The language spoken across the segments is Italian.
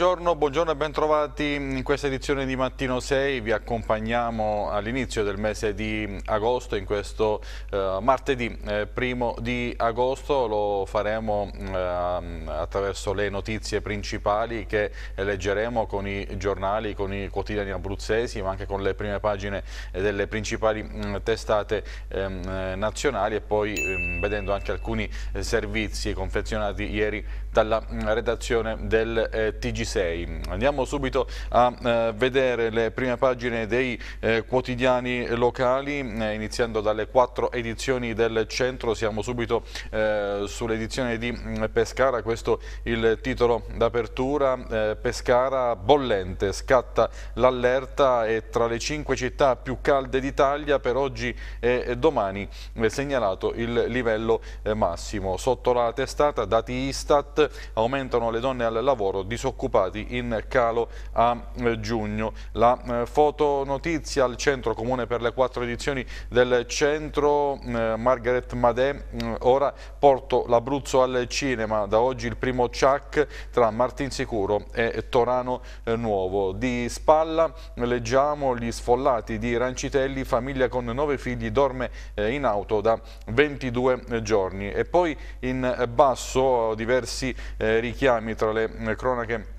yo Buongiorno, buongiorno e bentrovati in questa edizione di Mattino 6. Vi accompagniamo all'inizio del mese di agosto, in questo eh, martedì eh, primo di agosto. Lo faremo eh, attraverso le notizie principali che leggeremo con i giornali, con i quotidiani abruzzesi, ma anche con le prime pagine eh, delle principali mh, mm, testate mh, ehm, eh, nazionali e poi mh, ehm, vedendo anche alcuni eh, servizi confezionati ieri dalla mm, redazione del TG6 europei. Andiamo subito a eh, vedere le prime pagine dei eh, quotidiani locali, eh, iniziando dalle quattro edizioni del centro, siamo subito sull'edizione di mm, Pescara, questo il titolo d'apertura, Pescara bollente, scatta l'allerta e tra le cinque città più calde d'Italia per oggi e domani è segnalato il livello massimo. Sotto la testata dati Istat aumentano le donne al lavoro disoccupati stati in calo a eh, giugno. La eh, fotonotizia al centro comune per le quattro edizioni del centro, eh, Margaret Madè, mm, ora porto l'Abruzzo al cinema, da oggi il primo ciak tra Martinsicuro e Torano Nuovo. Di spalla leggiamo gli sfollati di Rancitelli, famiglia con nove figli, dorme in auto da 22 giorni. E poi in basso diversi richiami tra le cronache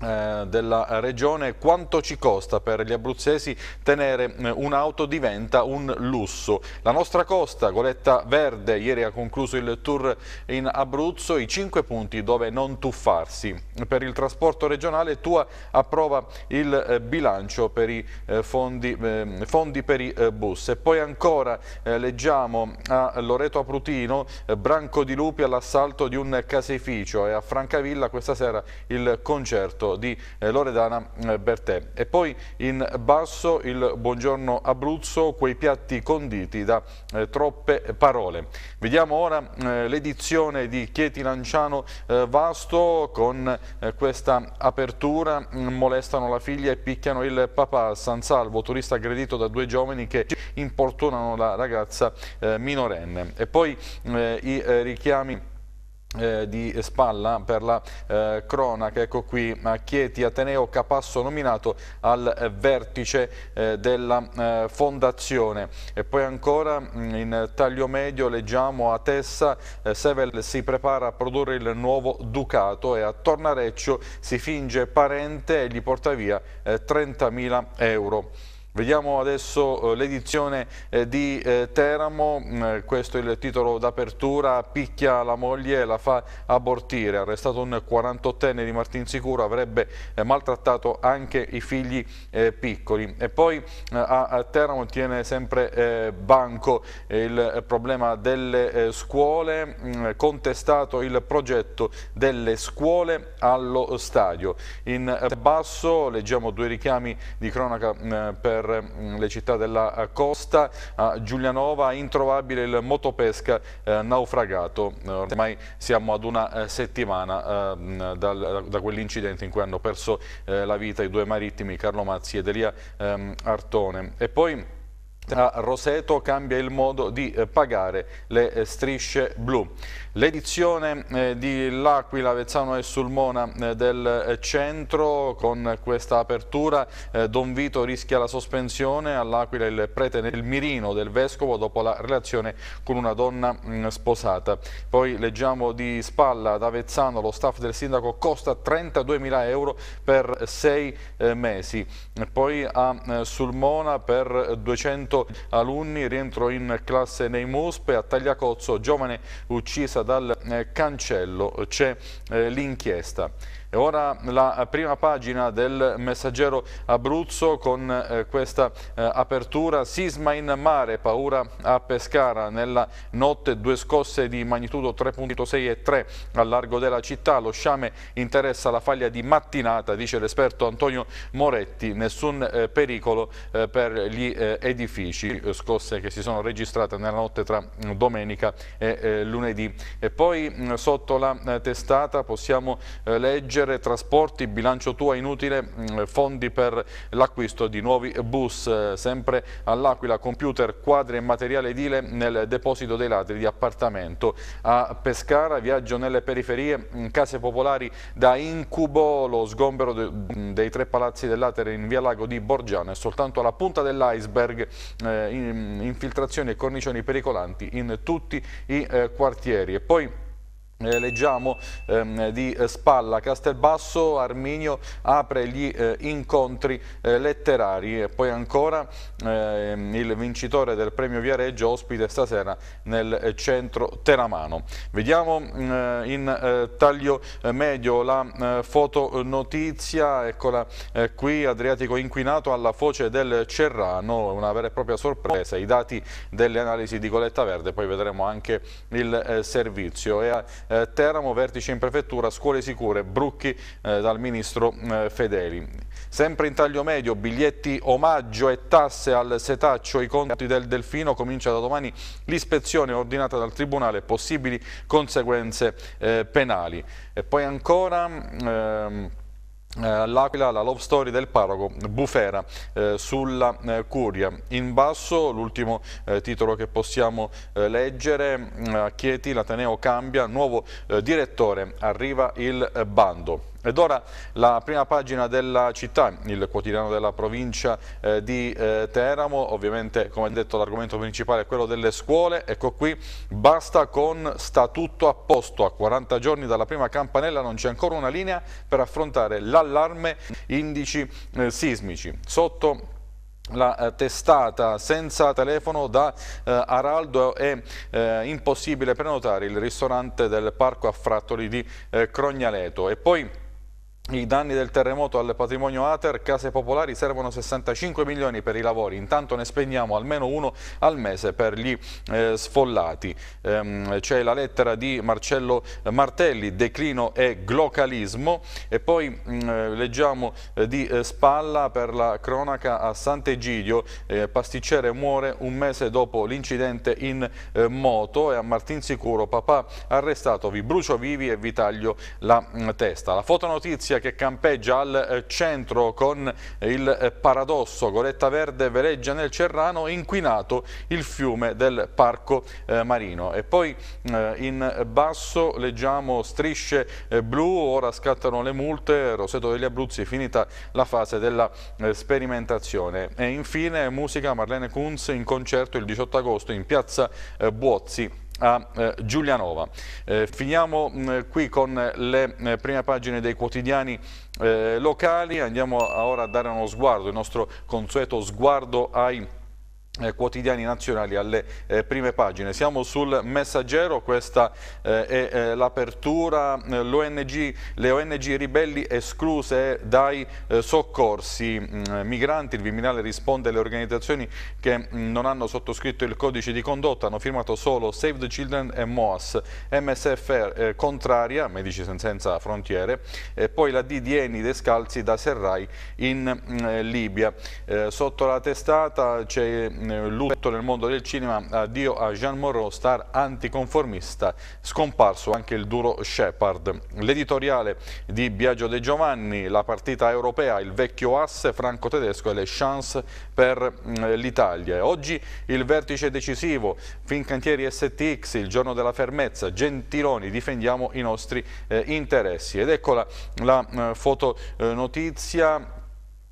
eh, della regione quanto ci costa per gli abruzzesi tenere eh, un'auto diventa un lusso la nostra costa goletta verde ieri ha concluso il tour in Abruzzo i 5 punti dove non tuffarsi per il trasporto regionale Tua approva il eh, bilancio per i fondi, ehm, fondi per i bus e poi ancora leggiamo a Loreto Aprutino Branco di Lupi all'assalto di un caseificio e a Francavilla questa sera il concerto Porto di eh, Loredana Bertè. Eh, e poi in basso il Buongiorno Abruzzo, quei piatti conditi da eh, troppe parole. Vediamo ora l'edizione di Chieti Lanciano Vasto con questa apertura, mm, molestano la figlia e picchiano il papà San Salvo, turista aggredito da due giovani che importunano la ragazza minorenne. E poi i richiami eh, di Spalla per la eh, cronaca, ecco qui Chieti Ateneo Capasso nominato al vertice eh, della eh, fondazione e poi ancora mm, in taglio medio leggiamo a Tessa eh, Sevel si prepara a produrre il nuovo Ducato e a Tornareccio si finge parente e gli porta via 30.000 eh, euro. Vediamo adesso eh, l'edizione eh, di eh, Teramo, mm, questo è il titolo d'apertura, picchia la moglie e la fa abortire, arrestato un 48enne di Martinsicuro, avrebbe maltrattato anche i figli piccoli. E poi a Teramo tiene sempre banco il problema delle scuole, mm, contestato il progetto delle scuole allo stadio. In basso leggiamo due richiami di cronaca mm, per per mm, le città della eh, costa, a Giulianova introvabile il motopesca eh, naufragato, ormai siamo ad una eh, settimana eh, dal, da quell'incidente in cui hanno perso eh, la vita i due marittimi Carlo Mazzi ed Elia ehm, Artone. E poi a Roseto cambia il modo di eh, pagare le eh, strisce blu. L'edizione eh, di L'Aquila, Vezzano e Sulmona del centro con questa apertura Don Vito rischia la sospensione, all'Aquila il prete nel mirino del vescovo dopo la relazione con una donna mm, sposata. Poi leggiamo di spalla ad Avezzano lo staff del sindaco costa 32.000 euro per sei mesi, poi a Sulmona per 200 alunni, rientro in classe nei Mospe, a Tagliacozzo, giovane uccisa dal eh, cancello, c'è eh, l'inchiesta. E ora la prima pagina del messaggero Abruzzo con eh, questa eh, apertura sisma in mare, paura a Pescara nella notte due scosse di magnitudo 3.6 e 3 al largo della città, lo sciame interessa la faglia di mattinata dice l'esperto Antonio Moretti nessun eh, pericolo eh, per gli eh, edifici, eh, scosse che si sono registrate nella notte tra mm, domenica e lunedì e poi mm, sotto la testata possiamo leggere leggere, trasporti, bilancio tuo inutile, mm, fondi per l'acquisto di nuovi bus, eh, sempre all'Aquila, computer, quadri e materiale edile nel deposito dei ladri di appartamento. A Pescara, viaggio nelle periferie, mm, case popolari da incubo, lo sgombero mm, dei tre palazzi dell'Atere in via Lago di Borgiano è soltanto la punta dell'iceberg, eh, infiltrazioni e cornicioni pericolanti in tutti i eh, quartieri. E poi eh, leggiamo ehm, di eh, Spalla, Castelbasso, Arminio apre gli eh, incontri eh, letterari e poi ancora ehm, il vincitore del premio Viareggio ospite stasera nel eh, centro Teramano. Vediamo mm, eh, in taglio medio la fotonotizia, eccola qui Adriatico inquinato alla foce del Cerrano, una vera e propria sorpresa, i dati delle analisi di Coletta Verde, poi vedremo anche il servizio. E, eh, Teramo, vertice in prefettura, scuole sicure, Brucchi eh, dal ministro eh, Fedeli. Sempre in taglio medio, biglietti omaggio e tasse al setaccio, i conti del Delfino, comincia da domani l'ispezione ordinata dal Tribunale, possibili conseguenze eh, penali. E poi ancora... Ehm, eh, L'Aquila, la love story del parroco Bufera eh, sulla eh, Curia. In basso l'ultimo eh, titolo che possiamo eh, leggere, mm, a Chieti l'Ateneo cambia, nuovo eh, direttore, arriva il bando. Ed ora la prima pagina della città, il quotidiano della provincia eh, di eh, Teramo, ovviamente come detto l'argomento principale è quello delle scuole, ecco qui basta con sta tutto a posto, a 40 giorni dalla prima campanella non c'è ancora una linea per affrontare l'allarme indici eh, sismici. Sotto la eh, testata senza telefono da eh, Araldo è eh, impossibile prenotare il ristorante del parco a frattoli di eh, Crognaleto e poi i danni del terremoto al patrimonio Ater, case popolari servono 65 milioni per i lavori, intanto ne spendiamo almeno uno al mese per gli eh, sfollati. Ehm, C'è la lettera di Marcello Martelli, declino e glocalismo e poi mh, mm, eh, leggiamo eh, di eh, Spalla per la cronaca a Sant'Egidio, eh, pasticcere muore un mese dopo l'incidente in eh, moto e a Martin Sicuro papà arrestato, vi brucio vivi e vi taglio la mh, mm, testa. La fotonotizia Venezia che campeggia al eh, centro con eh, il eh, paradosso. Goletta Verde veleggia nel Cerrano, inquinato il fiume del Parco Marino. E poi in basso leggiamo strisce blu, ora scattano le multe, Roseto degli Abruzzi finita la fase della sperimentazione. E infine musica Marlene Kunz in concerto il 18 agosto in piazza Buozzi a eh, Giulianova. Eh, finiamo mm, qui con le eh, prime pagine dei quotidiani locali, andiamo ora a dare uno sguardo, il nostro consueto sguardo ai eh, quotidiani nazionali alle eh, prime pagine. Siamo sul messaggero, questa eh, è eh, l'apertura, eh, le ONG ribelli escluse dai eh, soccorsi mh, mm, migranti, il Viminale risponde alle organizzazioni che mh, mm, non hanno sottoscritto il codice di condotta, hanno firmato solo Save the Children e MOAS, MSFR contraria, Medici Senza Frontiere, e poi la D Descalzi da Serrai in mh, mm, Libia. sotto la testata c'è eh, lutto nel mondo del cinema, eh, addio a Jean Moreau, star anticonformista, scomparso anche il duro Shepard. L'editoriale di Biagio De Giovanni, la partita europea, il vecchio asse franco-tedesco e le chance per mm, l'Italia. Oggi il vertice decisivo, Fincantieri STX, il giorno della fermezza, Gentiloni, difendiamo i nostri eh, interessi. Ed eccola la eh, fotonotizia eh,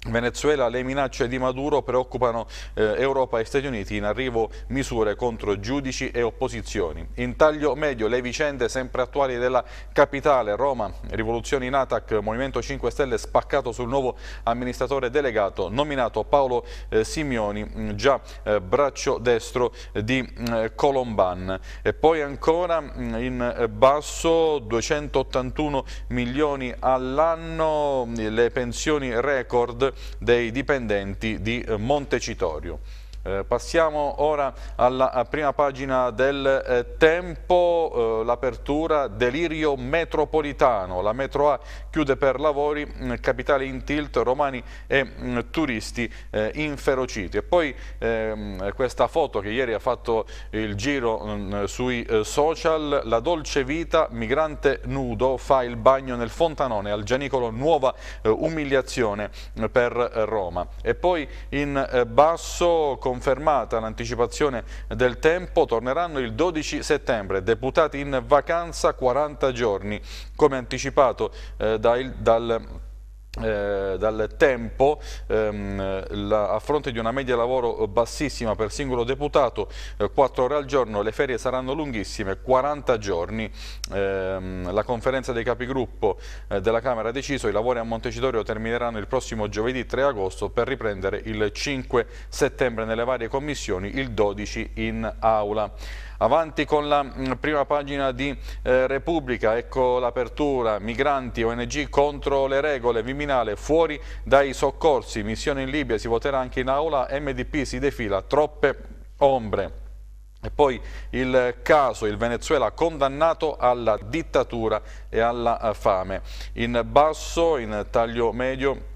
Venezuela, le minacce di Maduro preoccupano eh, Europa e Stati Uniti, in arrivo misure contro giudici e opposizioni. In taglio medio le vicende sempre attuali della capitale Roma, rivoluzioni in Atac, Movimento 5 Stelle spaccato sul nuovo amministratore delegato nominato Paolo eh, Simioni, mm, già eh, braccio destro eh, di mm, Colomban. E poi ancora mm, in eh, basso 281 milioni all'anno, le pensioni record dei dipendenti di Montecitorio. Eh, passiamo ora alla prima pagina del eh, tempo, eh, l'apertura delirio metropolitano, la metro A chiude per lavori, mm, capitale in tilt, romani e mh, mm, turisti eh, inferociti. E poi ehm, questa foto che ieri ha fatto il giro mh, mm, sui eh, social, la dolce vita, migrante nudo, fa il bagno nel fontanone al Gianicolo, nuova umiliazione per Roma. E poi in basso con confermata l'anticipazione del tempo, torneranno il 12 settembre, deputati in vacanza 40 giorni, come anticipato eh, dal, dal eh, dal tempo ehm, la, a fronte di una media lavoro bassissima per singolo deputato eh, 4 ore al giorno, le ferie saranno lunghissime 40 giorni ehm, la conferenza dei capigruppo eh, della Camera ha deciso i lavori a Montecitorio termineranno il prossimo giovedì 3 agosto per riprendere il 5 settembre nelle varie commissioni il 12 in aula Avanti con la mm, prima pagina di eh, Repubblica, ecco l'apertura, migranti, ONG contro le regole, Viminale fuori dai soccorsi, missione in Libia, si voterà anche in aula, MDP si defila, troppe ombre. E poi il caso, il Venezuela condannato alla dittatura e alla eh, fame. In basso, in taglio medio,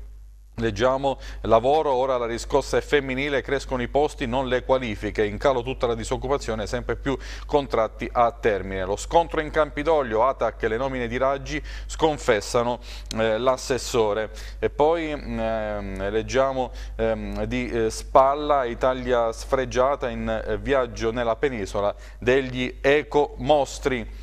Leggiamo lavoro, ora la riscossa è femminile, crescono i posti, non le qualifiche, in calo tutta la disoccupazione, sempre più contratti a termine. Lo scontro in Campidoglio, Atac e le nomine di Raggi sconfessano eh, l'assessore. E poi ehm, leggiamo ehm, di eh, Spalla, Italia sfregiata in eh, viaggio nella penisola degli ecomostri.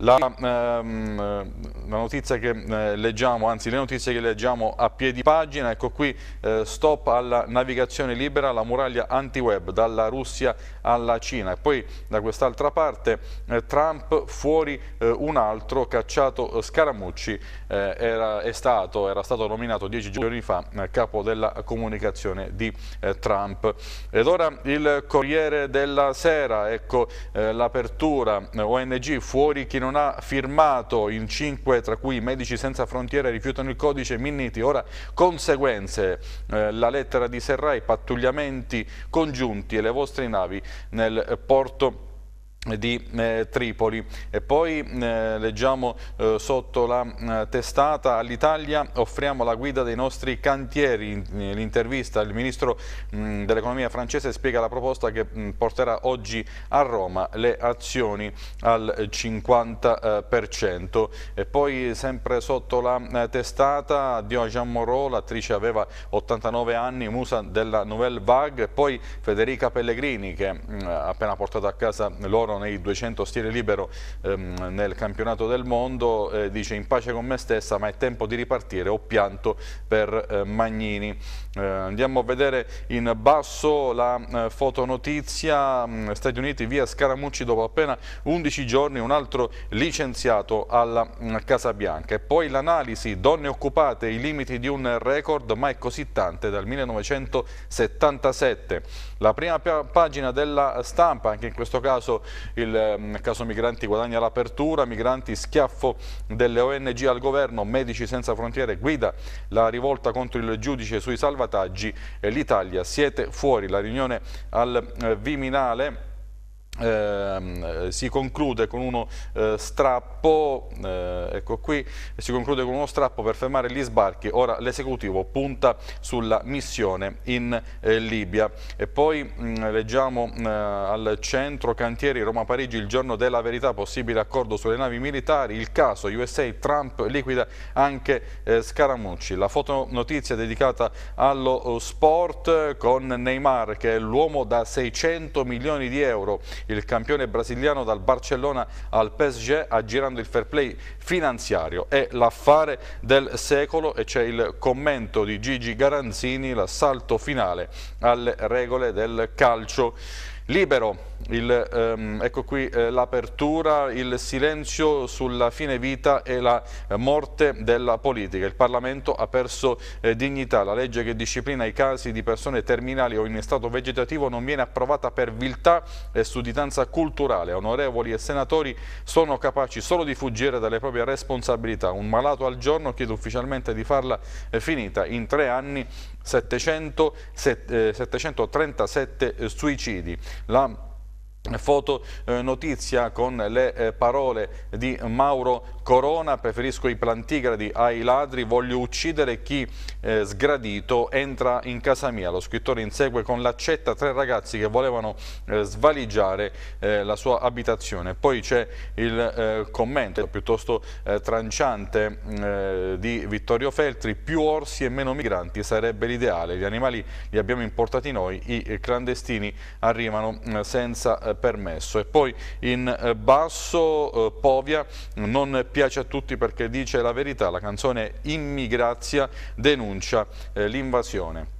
La, ehm, eh, la, notizia che eh, leggiamo, anzi le notizie che leggiamo a piedi pagina, ecco qui eh, stop alla navigazione libera, la muraglia anti-web dalla Russia alla Cina e poi da quest'altra parte eh, Trump fuori eh, un altro cacciato eh, Scaramucci era stato, era, stato, nominato dieci giorni fa capo della comunicazione di Trump. Ed ora il Corriere della Sera, ecco l'apertura ONG fuori chi non non ha firmato, in cinque tra cui Medici Senza Frontiere rifiutano il codice Minniti, ora conseguenze, eh, la lettera di Serrai, pattugliamenti congiunti e le vostre navi nel porto di eh, Tripoli e poi eh, leggiamo eh, sotto la eh, testata all'Italia offriamo la guida dei nostri cantieri l'intervista il ministro mm, dell'economia francese spiega la proposta che mh, mm, porterà oggi a Roma le azioni al 50% eh, e poi sempre sotto la eh, testata Dion Jean Moreau l'attrice aveva 89 anni musa della Nouvelle Vague poi Federica Pellegrini che mh, mm, appena portato a casa loro nei 200 stile libero ehm, nel campionato del mondo, eh, dice in pace con me stessa ma è tempo di ripartire, ho pianto per eh, Magnini. Eh, andiamo a vedere in basso la eh, fotonotizia, mh, mm, Stati Uniti via Scaramucci dopo appena 11 giorni, un altro licenziato alla mh, mm, Casa Bianca. E poi l'analisi, donne occupate, i limiti di un record ma è così tante dal 1977. La prima pagina della stampa, anche in questo caso il mm, caso migranti guadagna l'apertura, migranti schiaffo delle ONG al governo, Medici Senza Frontiere guida la rivolta contro il giudice sui salvataggi e l'Italia siete fuori. La riunione al eh, Viminale eh, si conclude con uno eh, strappo eh, ecco qui si conclude con uno strappo per fermare gli sbarchi ora l'esecutivo punta sulla missione in eh, Libia e poi mh, mm, leggiamo eh, al centro cantieri Roma-Parigi il giorno della verità possibile accordo sulle navi militari il caso USA Trump liquida anche eh, Scaramucci la fotonotizia dedicata allo sport con Neymar che è l'uomo da 600 milioni di euro il campione brasiliano dal Barcellona al PSG aggirando il fair play finanziario. È l'affare del secolo e c'è il commento di Gigi Garanzini, l'assalto finale alle regole del calcio libero il, ehm, ecco qui eh, l'apertura, il silenzio sulla fine vita e la eh, morte della politica. Il Parlamento ha perso eh, dignità. La legge che disciplina i casi di persone terminali o in stato vegetativo non viene approvata per viltà e sudditanza culturale. Onorevoli e senatori sono capaci solo di fuggire dalle proprie responsabilità. Un malato al giorno chiede ufficialmente di farla eh, finita. In tre anni 700, set, 737 eh, suicidi. La foto eh, notizia con le eh, parole di Mauro Corona, preferisco i plantigradi ai ladri, voglio uccidere chi eh, sgradito entra in casa mia. Lo scrittore insegue con l'accetta tre ragazzi che volevano eh, svaligiare eh, la sua abitazione. Poi c'è il eh, commento piuttosto eh, tranciante mm, eh, di Vittorio Feltri, più orsi e meno migranti sarebbe l'ideale, gli animali li abbiamo importati noi, i clandestini arrivano senza permesso. E poi in basso Povia non più piace a tutti perché dice la verità, la canzone Immigrazia denuncia eh, l'invasione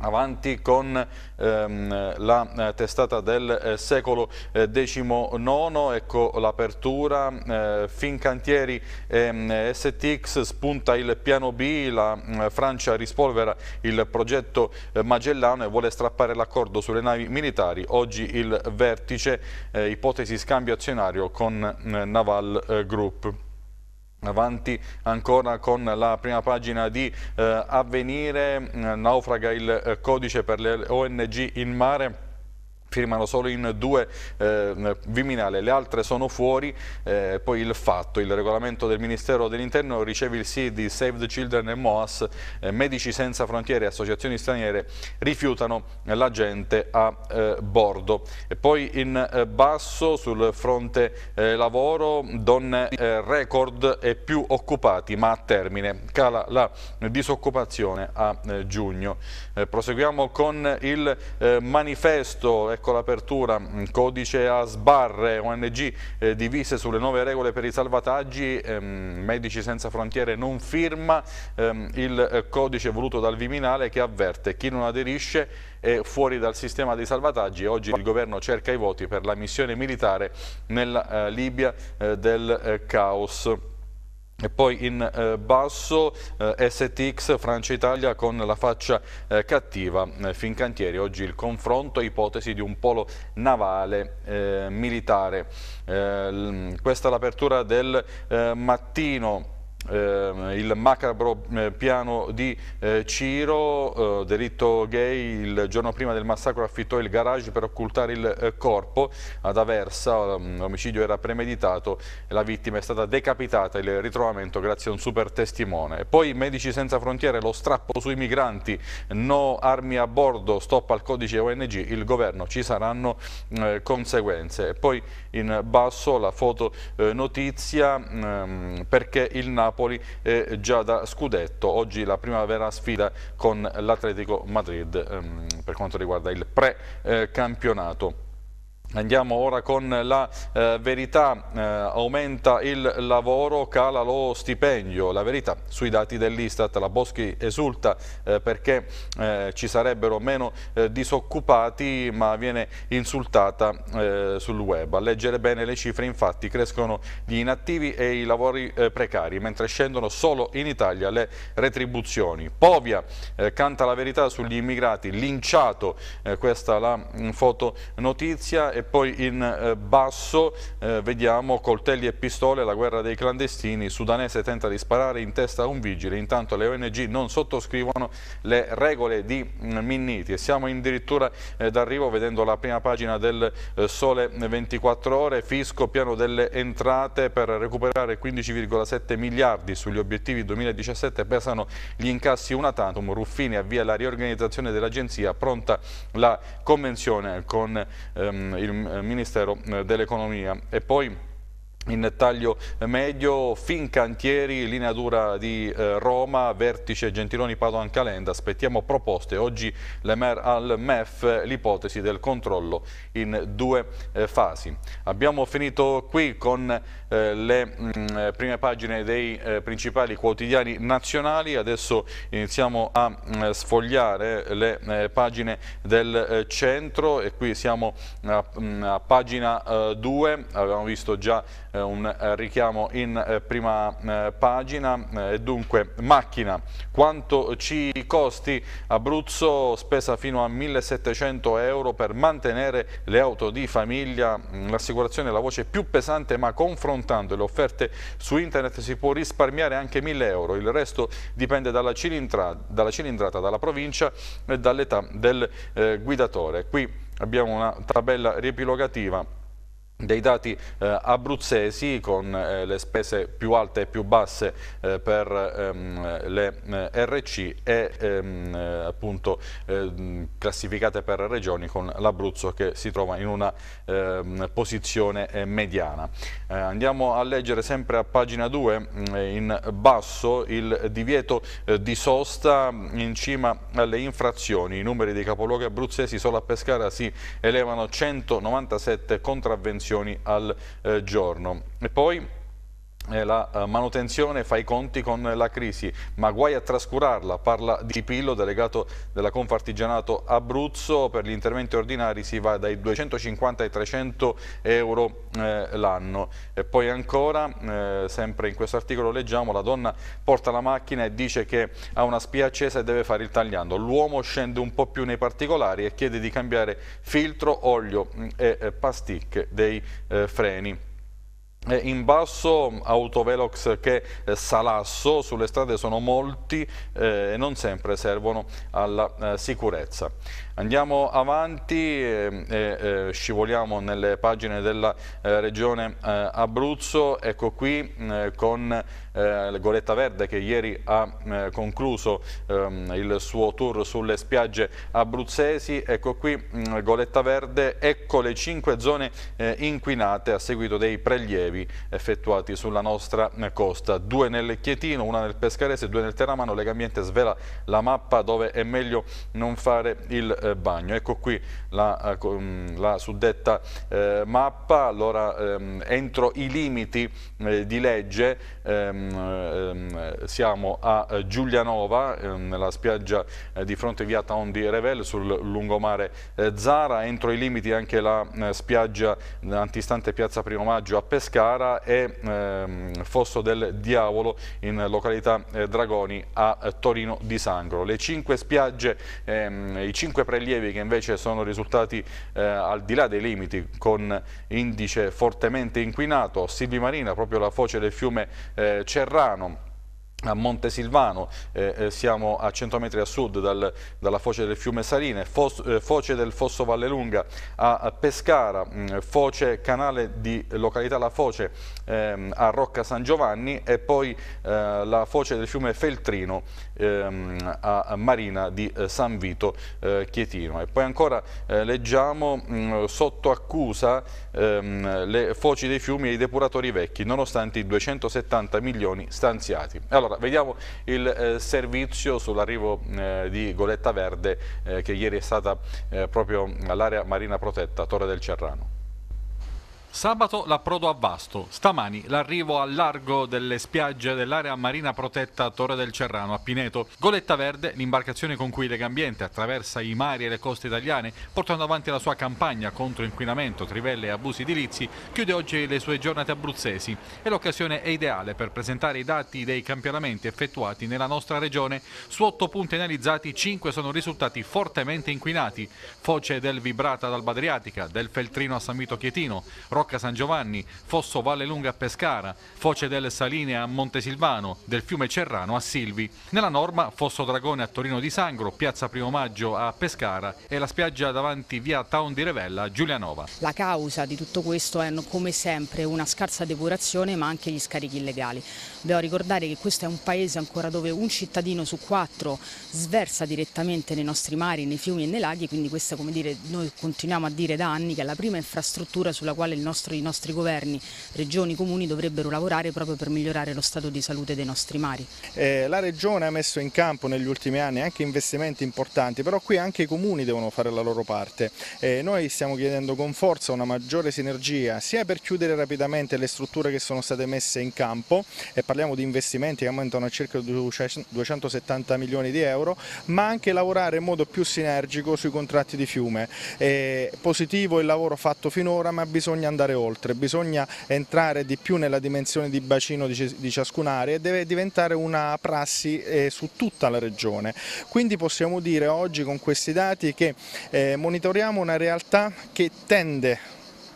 avanti con ehm, la eh, testata del eh, secolo XIX, eh, ecco l'apertura, eh, Fincantieri ehm, STX spunta il piano B, la mh, eh, Francia rispolvera il progetto eh, Magellano e vuole strappare l'accordo sulle navi militari, oggi il vertice, ipotesi scambio azionario con Naval Group. Avanti ancora con la prima pagina di eh, Avvenire, eh, naufraga il eh, codice per le ONG in mare firmano solo in due eh, Viminale, le altre sono fuori, eh, poi il fatto, il regolamento del Ministero dell'Interno riceve il sì di Save the Children e MOAS, eh, Medici Senza Frontiere e associazioni straniere rifiutano la gente a eh, bordo. E poi in eh, basso sul fronte eh, lavoro donne record e più occupati ma a termine, cala la disoccupazione a giugno. proseguiamo con il manifesto ecco l'apertura, mm, codice a sbarre, ONG eh, divise sulle nuove regole per i salvataggi, ehm, Medici Senza Frontiere non firma ehm, il eh, codice voluto dal Viminale che avverte chi non aderisce è fuori dal sistema dei salvataggi. Oggi il governo cerca i voti per la missione militare nella eh, Libia eh, del eh, caos. E poi in eh, basso eh, STX Francia-Italia con la faccia eh, cattiva. Fincantieri, oggi il confronto, ipotesi di un polo navale eh, militare. Eh, questa è l'apertura del eh, mattino. Ehm, il macabro eh, piano di eh, Ciro, eh, delitto gay il giorno prima del massacro affittò il garage per occultare il corpo ad Aversa, mm, l'omicidio era premeditato la vittima è stata decapitata il ritrovamento grazie a un super testimone. Poi Medici Senza Frontiere, lo strappo sui migranti, no armi a bordo, stop al codice ONG, il governo ci saranno conseguenze. poi in basso la foto notizia mm, perché il Napoli Napoli eh, già da scudetto. Oggi la primavera sfida con l'Atletico Madrid ehm, per quanto riguarda il pre-campionato. Eh, Andiamo ora con la eh, verità, eh, aumenta il lavoro, cala lo stipendio, la verità sui dati dell'Istat, la Boschi esulta eh, perché eh, ci sarebbero meno eh, disoccupati ma viene insultata eh, sul web. A leggere bene le cifre infatti crescono gli inattivi e i lavori precari mentre scendono solo in Italia le retribuzioni. Povia canta la verità sugli immigrati, linciato, questa la mm, fotonotizia e poi in eh, basso eh, vediamo coltelli e pistole, la guerra dei clandestini, sudanese tenta di sparare in testa a un vigile, intanto le ONG non sottoscrivono le regole di mm, Minniti e siamo addirittura eh, d'arrivo vedendo la prima pagina del Sole 24 ore, fisco, piano delle entrate per recuperare 15,7 miliardi sugli obiettivi 2017 pesano gli incassi una tantum, Ruffini avvia la riorganizzazione dell'agenzia, pronta la convenzione con ehm, il il eh, Ministero eh, dell'Economia. E poi in taglio eh, medio, fin Fincantieri, linea dura di eh, Roma, vertice Gentiloni Padoan Calenda, aspettiamo proposte, oggi l'Emer al MEF, l'ipotesi del controllo in due eh, fasi. Abbiamo finito qui con eh, le mh, mm, prime pagine dei eh, principali quotidiani nazionali. Adesso iniziamo a mh, mm, sfogliare le eh, pagine del eh, centro e qui siamo a, mh, mm, a pagina 2, eh, avevamo visto già eh, un richiamo in prima pagina. dunque, macchina, quanto ci costi? Abruzzo spesa fino a 1700 euro per mantenere le auto di famiglia, l'assicurazione è la voce più pesante ma confrontata scontando le offerte su internet si può risparmiare anche 1000 euro, il resto dipende dalla, cilindra, dalla cilindrata, dalla provincia e dall'età del eh, guidatore. Qui abbiamo una tabella riepilogativa dei dati eh, abruzzesi con eh, le spese più alte e più basse eh, per ehm, le eh, RC e ehm, eh, appunto ehm, classificate per regioni con l'Abruzzo che si trova in una ehm, posizione eh, mediana. andiamo a leggere sempre a pagina 2 mm, in basso il divieto di sosta in cima alle infrazioni. I numeri dei capoluoghi abruzzesi solo a Pescara si elevano 197 contravvenzioni citazioni al eh, giorno. E poi eh, la eh, manutenzione fa i conti con la crisi, ma guai a trascurarla, parla di Cipillo, delegato della Confartigianato Abruzzo, per gli interventi ordinari si va dai 250 ai 300 euro eh, l'anno. E poi ancora, eh, sempre in questo articolo leggiamo, la donna porta la macchina e dice che ha una spia accesa e deve fare il tagliando, l'uomo scende un po' più nei particolari e chiede di cambiare filtro, olio mm, e eh, pasticche dei eh, freni. Eh, in basso autovelox che eh, Salasso, sulle strade sono molti eh, e eh, non sempre servono alla eh, sicurezza. Andiamo avanti e eh, scivoliamo nelle pagine della regione Abruzzo, ecco qui mm, con Goletta Verde che ieri ha concluso ehm, il suo tour sulle spiagge abruzzesi, ecco qui mh, mm, Goletta Verde, ecco le cinque zone inquinate a seguito dei prelievi prelievi effettuati sulla nostra costa. Due nel Chietino, una nel Pescarese, due nel Terramano. Legambiente svela la mappa dove è meglio non fare il eh, bagno. Ecco qui la, eh, mm, la suddetta eh, mappa. Allora, ehm, entro i limiti eh, di legge ehm, ehm, siamo a Giulianova, ehm, nella spiaggia eh, di fronte via Taon di Revel, sul lungomare Zara. Entro i limiti anche la spiaggia antistante Piazza Primo Maggio a Pescara Pescara e ehm, Fosso del Diavolo in località eh, Dragoni a eh, Torino di Sangro. Le cinque spiagge, ehm, i cinque prelievi che invece sono risultati eh, al di là dei limiti con indice fortemente inquinato, Silvi Marina, proprio la foce del fiume eh, Cerrano, a Montesilvano, eh, eh siamo a 100 metri a sud dal, dalla foce del fiume Saline, Fos, eh, foce del Fosso Vallelunga a Pescara, mh, mm, foce canale di località La Foce ehm, a Rocca San Giovanni e poi eh, la foce del fiume Feltrino ehm, a Marina di eh, San Vito eh, Chietino. E poi ancora leggiamo mh, mm, sotto accusa ehm, le foci dei fiumi e i depuratori vecchi nonostante i 270 milioni stanziati. Allora, allora, vediamo il eh, servizio sull'arrivo eh, di Goletta Verde eh, che ieri è stata eh, proprio all'area marina protetta Torre del Cerrano. Sabato l'approdo a Vasto, stamani l'arrivo al largo delle spiagge dell'area marina protetta Torre del Cerrano a Pineto. Goletta Verde, l'imbarcazione con cui Legambiente attraversa i mari e le coste italiane, portando avanti la sua campagna contro inquinamento, trivelle e abusi edilizi, chiude oggi le sue giornate abruzzesi e l'occasione è ideale per presentare i dati dei campionamenti effettuati nella nostra regione. Su otto punti analizzati, cinque sono risultati fortemente inquinati. Foce del Vibrata dal Badriatica, del Feltrino a San Vito Chietino, Rocca San Giovanni, Fosso Valle Lunga a Pescara, Foce del Saline a Montesilvano, del fiume Cerrano a Silvi. Nella norma Fosso Dragone a Torino di Sangro, Piazza Primo Maggio a Pescara e la spiaggia davanti via Town di Revella a Giulianova. La causa di tutto questo è come sempre una scarsa depurazione ma anche gli scarichi illegali. Devo ricordare che questo è un paese ancora dove un cittadino su quattro sversa direttamente nei nostri mari, nei fiumi e nei laghi, quindi questa come dire noi continuiamo a dire da anni che è la prima infrastruttura sulla quale nostro, i nostri governi, regioni, comuni dovrebbero lavorare proprio per migliorare lo stato di salute dei nostri mari. Eh, la regione ha messo in campo negli ultimi anni anche investimenti importanti, però qui anche i comuni devono fare la loro parte. Eh, noi stiamo chiedendo con forza una maggiore sinergia sia per chiudere rapidamente le strutture che sono state messe in campo e parliamo di investimenti che aumentano a circa 270 milioni di euro, ma anche lavorare in modo più sinergico sui contratti di fiume. È positivo il lavoro fatto finora, ma bisogna andare oltre, bisogna entrare di più nella dimensione di bacino di ciascun'area e deve diventare una prassi eh, su tutta la regione. Quindi possiamo dire oggi con questi dati che eh, monitoriamo una realtà che tende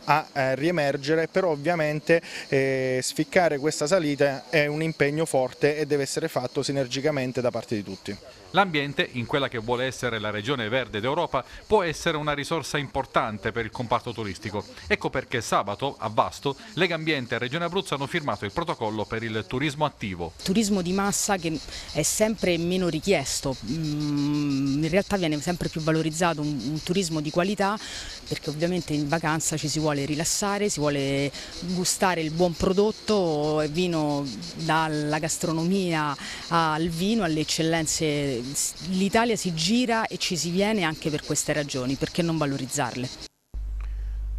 a eh, riemergere, però ovviamente eh, sficcare questa salita è un impegno forte e deve essere fatto sinergicamente da parte di tutti. L'ambiente, in quella che vuole essere la regione verde d'Europa, può essere una risorsa importante per il comparto turistico. Ecco perché sabato a Vasto Lega Ambiente e Regione Abruzzo hanno firmato il protocollo per il turismo attivo. Turismo di massa che è sempre meno richiesto, mm, in realtà viene sempre più valorizzato un, un turismo di qualità perché ovviamente in vacanza ci si vuole vuole rilassare, si vuole gustare il buon prodotto, vino dalla gastronomia al vino, alle eccellenze. L'Italia si gira e ci si viene anche per queste ragioni, perché non valorizzarle?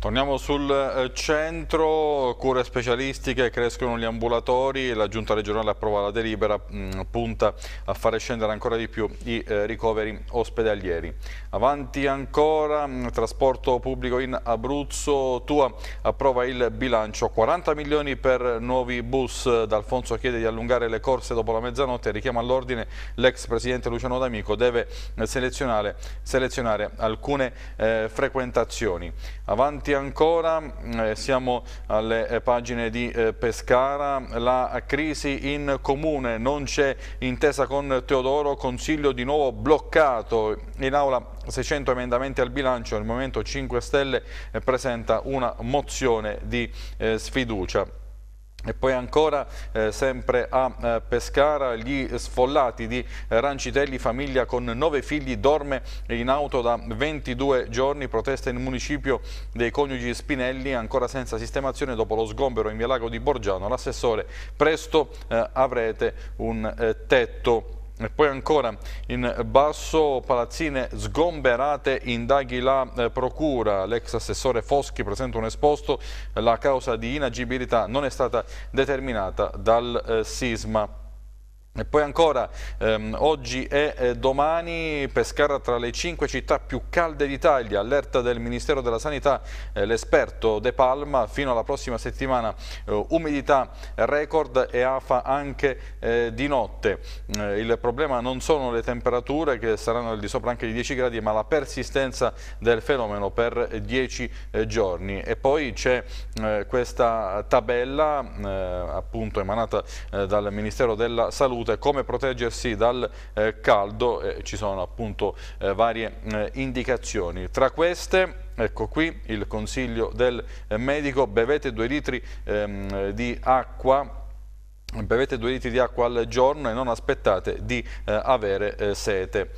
Torniamo sul eh, centro, cure specialistiche, crescono gli ambulatori, la giunta regionale approva la delibera, mm, punta a fare scendere ancora di più i eh, ricoveri ospedalieri. Avanti ancora, mm, trasporto pubblico in Abruzzo, Tua approva il bilancio, 40 milioni per nuovi bus, D'Alfonso chiede di allungare le corse dopo la mezzanotte, richiama all'ordine l'ex presidente Luciano D'Amico, deve eh, selezionare, selezionare alcune eh, frequentazioni. Avanti ancora, mm, eh, siamo alle eh, pagine di eh, Pescara, la crisi in comune, non c'è intesa con Teodoro, Consiglio di nuovo bloccato, in aula 600 emendamenti al bilancio, al momento 5 Stelle eh, presenta una mozione di eh, sfiducia. E poi ancora eh, sempre a eh, Pescara gli sfollati di eh, Rancitelli, famiglia con nove figli, dorme in auto da 22 giorni, protesta in municipio dei coniugi Spinelli, ancora senza sistemazione dopo lo sgombero in via Lago di Borgiano. L'assessore, presto eh, avrete un eh, tetto e poi ancora in basso palazzine sgomberate indaghi la eh, procura. L'ex assessore Foschi presenta un esposto. La causa di inagibilità non è stata determinata dal eh, sisma. E poi ancora, ehm, oggi e domani Pescara tra le cinque città più calde d'Italia, allerta del Ministero della Sanità, eh, l'esperto De Palma, fino alla prossima settimana eh, umidità record e AFA anche eh, di notte. Eh, il problema non sono le temperature che saranno al di sopra anche di 10 gradi, ma la persistenza del fenomeno per 10 eh, eh, giorni. E poi c'è questa tabella appunto emanata dal Ministero della Salute salute, come proteggersi dal eh, caldo, eh, ci sono appunto eh, varie eh, indicazioni. Tra queste Ecco qui il consiglio del eh, medico, bevete due litri ehm, di acqua bevete 2 litri di acqua al giorno e non aspettate di eh, avere eh, sete.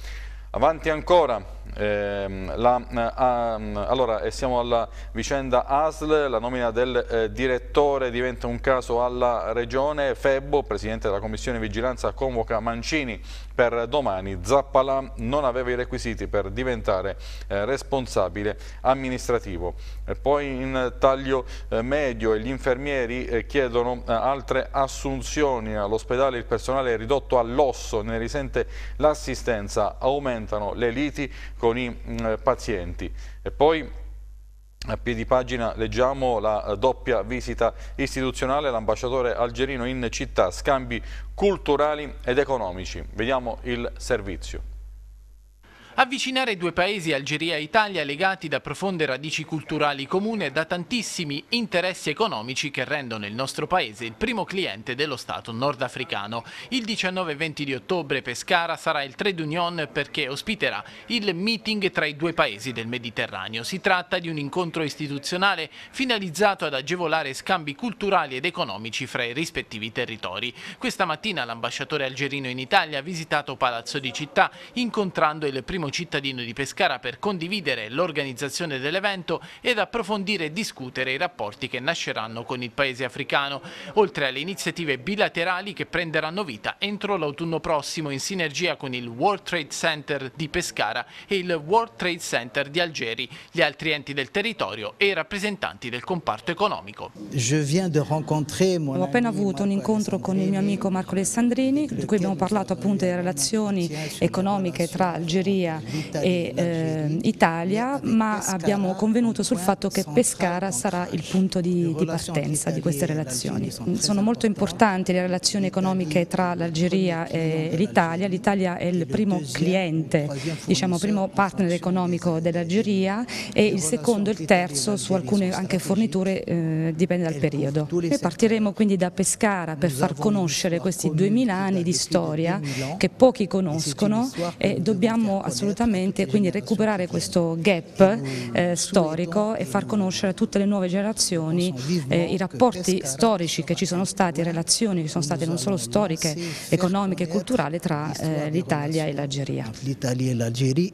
Avanti ancora Ehm, eh, la, ah, mm, allora, eh, siamo alla vicenda ASL, la nomina del eh, direttore diventa un caso alla Regione, Febbo, Presidente della Commissione Vigilanza, convoca Mancini per domani, Zappala non aveva i requisiti per diventare eh, responsabile amministrativo poi in taglio eh, medio gli infermieri eh, chiedono eh, altre assunzioni all'ospedale il personale è ridotto all'osso ne risente l'assistenza aumentano le liti con i mm, pazienti e poi a piedi pagina leggiamo la doppia visita istituzionale l'ambasciatore algerino in città, scambi culturali ed economici. Vediamo il servizio. Avvicinare due paesi, Algeria e Italia, legati da profonde radici culturali comune e da tantissimi interessi economici che rendono il nostro paese il primo cliente dello Stato nordafricano. Il 19 e 20 di ottobre Pescara sarà il trade union perché ospiterà il meeting tra i due paesi del Mediterraneo. Si tratta di un incontro istituzionale finalizzato ad agevolare scambi culturali ed economici fra i rispettivi territori. Questa mattina l'ambasciatore algerino in Italia ha visitato Palazzo di Città incontrando il primo ciascuno cittadino di Pescara per condividere l'organizzazione dell'evento ed approfondire e discutere i rapporti che nasceranno con il paese africano, oltre alle iniziative bilaterali che prenderanno vita entro l'autunno prossimo in sinergia con il World Trade Center di Pescara e il World Trade Center di Algeri, gli altri enti del territorio e i rappresentanti del comparto economico. Ho appena avuto un incontro con il mio amico Marco Alessandrini, di cui abbiamo parlato appunto delle relazioni economiche tra Algeria e eh, Italia, ma abbiamo convenuto sul fatto che Pescara sarà il punto di, di partenza di queste relazioni. Sono mm, molto importanti le relazioni economiche tra l'Algeria e l'Italia, l'Italia è il primo cliente, diciamo primo partner economico dell'Algeria e il secondo e il terzo su alcune anche forniture eh, dipende dal eh, periodo. Noi partiremo quindi da Pescara per far conoscere questi 2000 anni di storia che pochi conoscono e dobbiamo assolutamente assolutamente, quindi recuperare questo gap eh, storico e far conoscere a tutte le nuove generazioni eh, i rapporti storici che ci sono stati, relazioni che sono state non solo storiche, economiche e culturali tra eh, l'Italia e l'Algeria.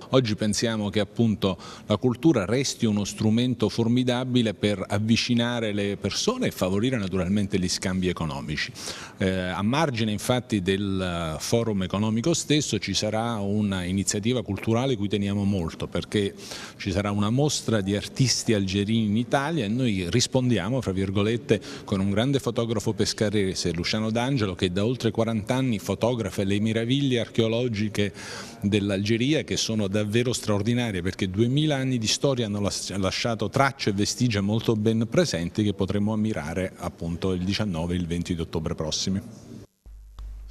Oggi pensiamo che appunto la cultura resti uno strumento formidabile per avvicinare le persone e favorire naturalmente gli scambi economici. Eh, a margine infatti del eh, forum economico stesso ci sarà un'iniziativa culturale culturale cui teniamo molto perché ci sarà una mostra di artisti algerini in Italia e noi rispondiamo fra virgolette con un grande fotografo pescarese, Luciano D'Angelo che da oltre 40 anni fotografa le meraviglie archeologiche dell'Algeria che sono davvero straordinarie perché 2000 anni di storia hanno lasciato tracce e vestigia molto ben presenti che potremo ammirare appunto il 19 e il 20 di ottobre prossimi.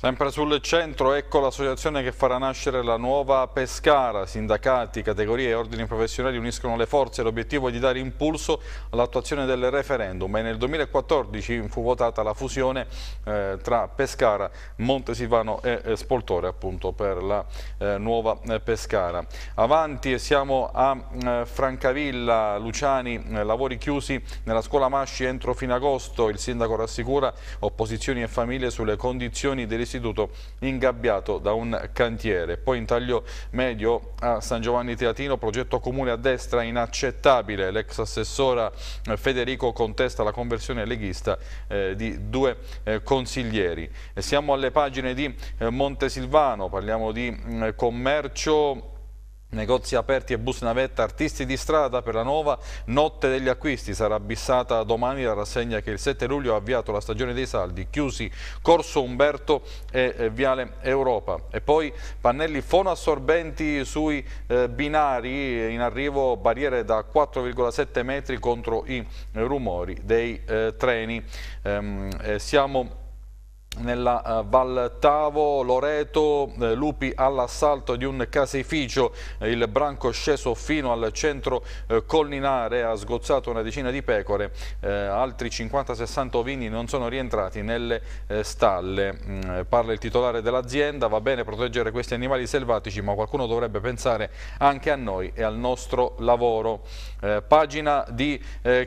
Sempre sul centro, ecco l'associazione che farà nascere la nuova Pescara. Sindacati, categorie e ordini professionali uniscono le forze. L'obiettivo è di dare impulso all'attuazione del referendum. E nel 2014 fu votata la fusione eh, tra Pescara, Montesilvano e eh, Spoltore appunto per la eh, nuova eh, Pescara. Avanti e siamo a eh, Francavilla, Luciani, eh, lavori chiusi nella scuola Masci entro fine agosto. Il sindaco rassicura opposizioni e famiglie sulle condizioni dei risultati istituto ingabbiato da un cantiere. Poi in taglio medio a San Giovanni Teatino, progetto comune a destra inaccettabile. L'ex assessora eh, Federico contesta la conversione leghista eh, di due eh, consiglieri. siamo alle pagine di Montesilvano, parliamo di mm, commercio Negozi aperti e bus navetta, artisti di strada per la nuova notte degli acquisti. Sarà bissata domani la rassegna che il 7 luglio ha avviato la stagione dei saldi, chiusi Corso Umberto e eh, Viale Europa. E poi pannelli fonoassorbenti sui eh, binari, in arrivo barriere da 4,7 metri contro i eh, rumori dei eh, treni. Ehm, eh, siamo nella eh, Val Tavo, Loreto, eh, lupi all'assalto di un caseificio, eh, il branco sceso fino al centro collinare ha sgozzato una decina di pecore, altri 50-60 ovini non sono rientrati nelle stalle. Mm, parla il titolare dell'azienda, va bene proteggere questi animali selvatici ma qualcuno dovrebbe pensare anche a noi e al nostro lavoro. pagina di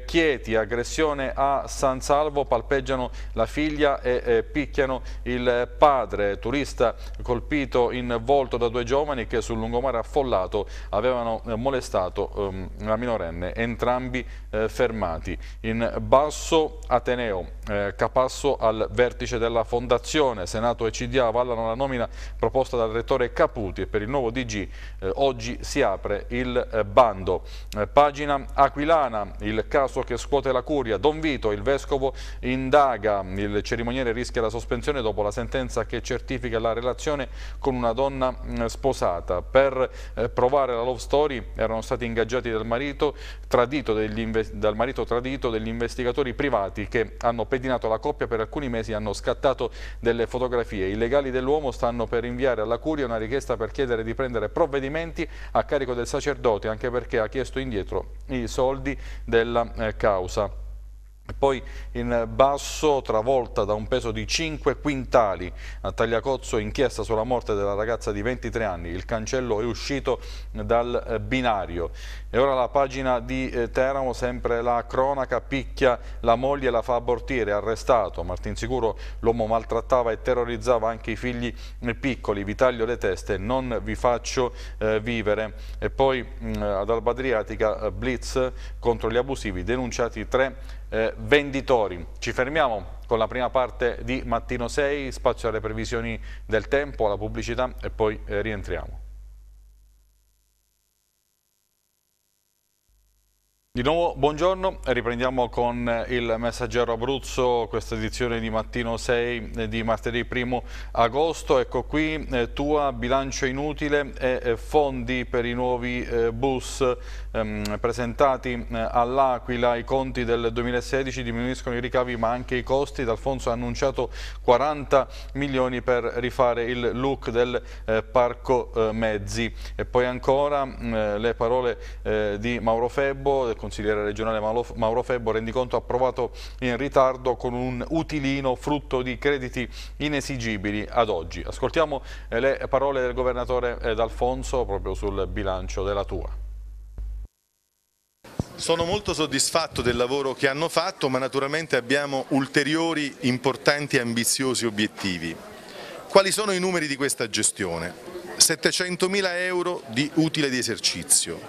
Chieti, aggressione a San Salvo, palpeggiano la figlia e eh, picchi picchiano il padre, turista colpito in volto da due giovani che sul lungomare affollato avevano molestato um, la minorenne, entrambi eh, fermati. In basso Ateneo, eh, Capasso al vertice della fondazione, Senato e CDA avallano la nomina proposta dal rettore Caputi e per il nuovo DG eh, oggi si apre il eh, bando. Eh, pagina Aquilana, il caso che scuote la curia, Don Vito, il vescovo indaga, il cerimoniere rischia la sospensione sospensione dopo la sentenza che certifica la relazione con una donna mm, sposata. Per eh, provare la love story erano stati ingaggiati dal marito tradito degli, dal marito tradito degli investigatori privati che hanno pedinato la coppia per alcuni mesi e hanno scattato delle fotografie. I legali dell'uomo stanno per inviare alla curia una richiesta per chiedere di prendere provvedimenti a carico del sacerdote, anche perché ha chiesto indietro i soldi della eh, causa. Poi in basso, travolta da un peso di 5 quintali, a Tagliacozzo inchiesta sulla morte della ragazza di 23 anni, il cancello è uscito dal binario. E ora la pagina di eh, Teramo, sempre la cronaca, picchia la moglie e la fa abortire, arrestato. Martin Sicuro l'uomo maltrattava e terrorizzava anche i figli piccoli, vi taglio le teste, non vi faccio eh, vivere. E poi mh, mm, ad Alba Adriatica, eh, blitz contro gli abusivi, denunciati tre eh, venditori. Ci fermiamo con la prima parte di Mattino 6, spazio alle previsioni del tempo, alla pubblicità e poi eh, rientriamo. Di nuovo buongiorno, riprendiamo con eh, il messaggero Abruzzo questa edizione di mattino 6 eh, di martedì 1 agosto. Ecco qui eh, tua bilancio inutile e eh, fondi per i nuovi eh, bus ehm, presentati eh, all'Aquila, i conti del 2016 diminuiscono i ricavi ma anche i costi, D'Alfonso ha annunciato 40 milioni per rifare il look del eh, parco eh, mezzi e poi ancora mh, mm, eh, le parole eh, di Mauro Febbo, del consigliere regionale Mauro Febbo, rendiconto approvato in ritardo con un utilino frutto di crediti inesigibili ad oggi. Ascoltiamo eh, le parole del governatore D'Alfonso proprio sul bilancio della tua. Sono molto soddisfatto del lavoro che hanno fatto, ma naturalmente abbiamo ulteriori importanti e ambiziosi obiettivi. Quali sono i numeri di questa gestione? 700.000 euro di utile di esercizio,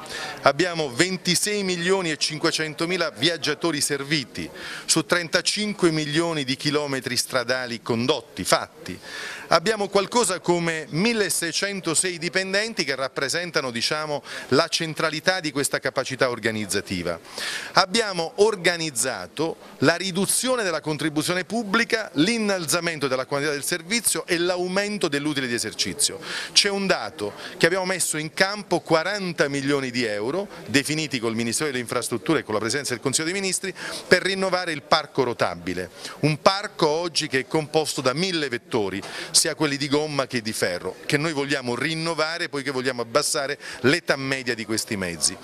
abbiamo 26 milioni e 500.000 viaggiatori serviti su 35 milioni di chilometri stradali condotti, fatti, abbiamo qualcosa come 1606 dipendenti che rappresentano diciamo, la centralità di questa capacità organizzativa, abbiamo organizzato la riduzione della contribuzione pubblica, l'innalzamento della quantità del servizio e l'aumento dell'utile di esercizio, c'è un fondato, che abbiamo messo in campo 40 milioni di euro, definiti col Ministero delle Infrastrutture e con la presenza del Consiglio dei Ministri, per rinnovare il parco rotabile, un parco oggi che è composto da mille vettori, sia quelli di gomma che di ferro, che noi vogliamo rinnovare poiché vogliamo abbassare l'età media di questi mezzi.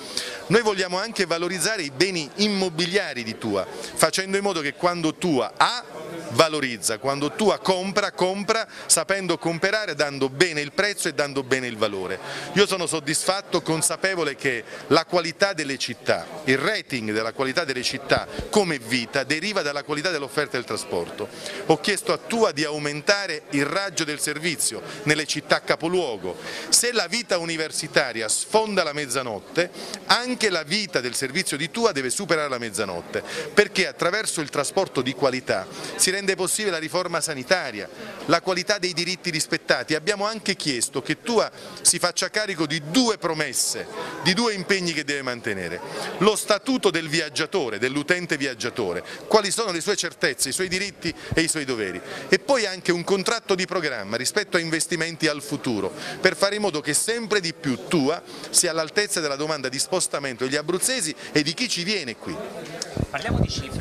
Noi vogliamo anche valorizzare i beni immobiliari di Tua, facendo in modo che quando Tua ha valorizza, quando Tua compra, compra sapendo comprare, dando bene il prezzo e dando bene il valore. Io sono soddisfatto, consapevole che la qualità delle città, il rating della qualità delle città come vita deriva dalla qualità dell'offerta del trasporto. Ho chiesto a Tua di aumentare il raggio del servizio nelle città capoluogo. Se la vita universitaria sfonda la mezzanotte, anche la vita del servizio di Tua deve superare la mezzanotte, perché attraverso il trasporto di qualità si rende rende possibile la riforma sanitaria, la qualità dei diritti rispettati. Abbiamo anche chiesto che Tua si faccia carico di due promesse, di due impegni che deve mantenere. Lo statuto del viaggiatore, dell'utente viaggiatore, quali sono le sue certezze, i suoi diritti e i suoi doveri. E poi anche un contratto di programma rispetto a investimenti al futuro, per fare in modo che sempre di più Tua sia all'altezza della domanda di spostamento degli abruzzesi e di chi ci viene qui. Parliamo di cifre.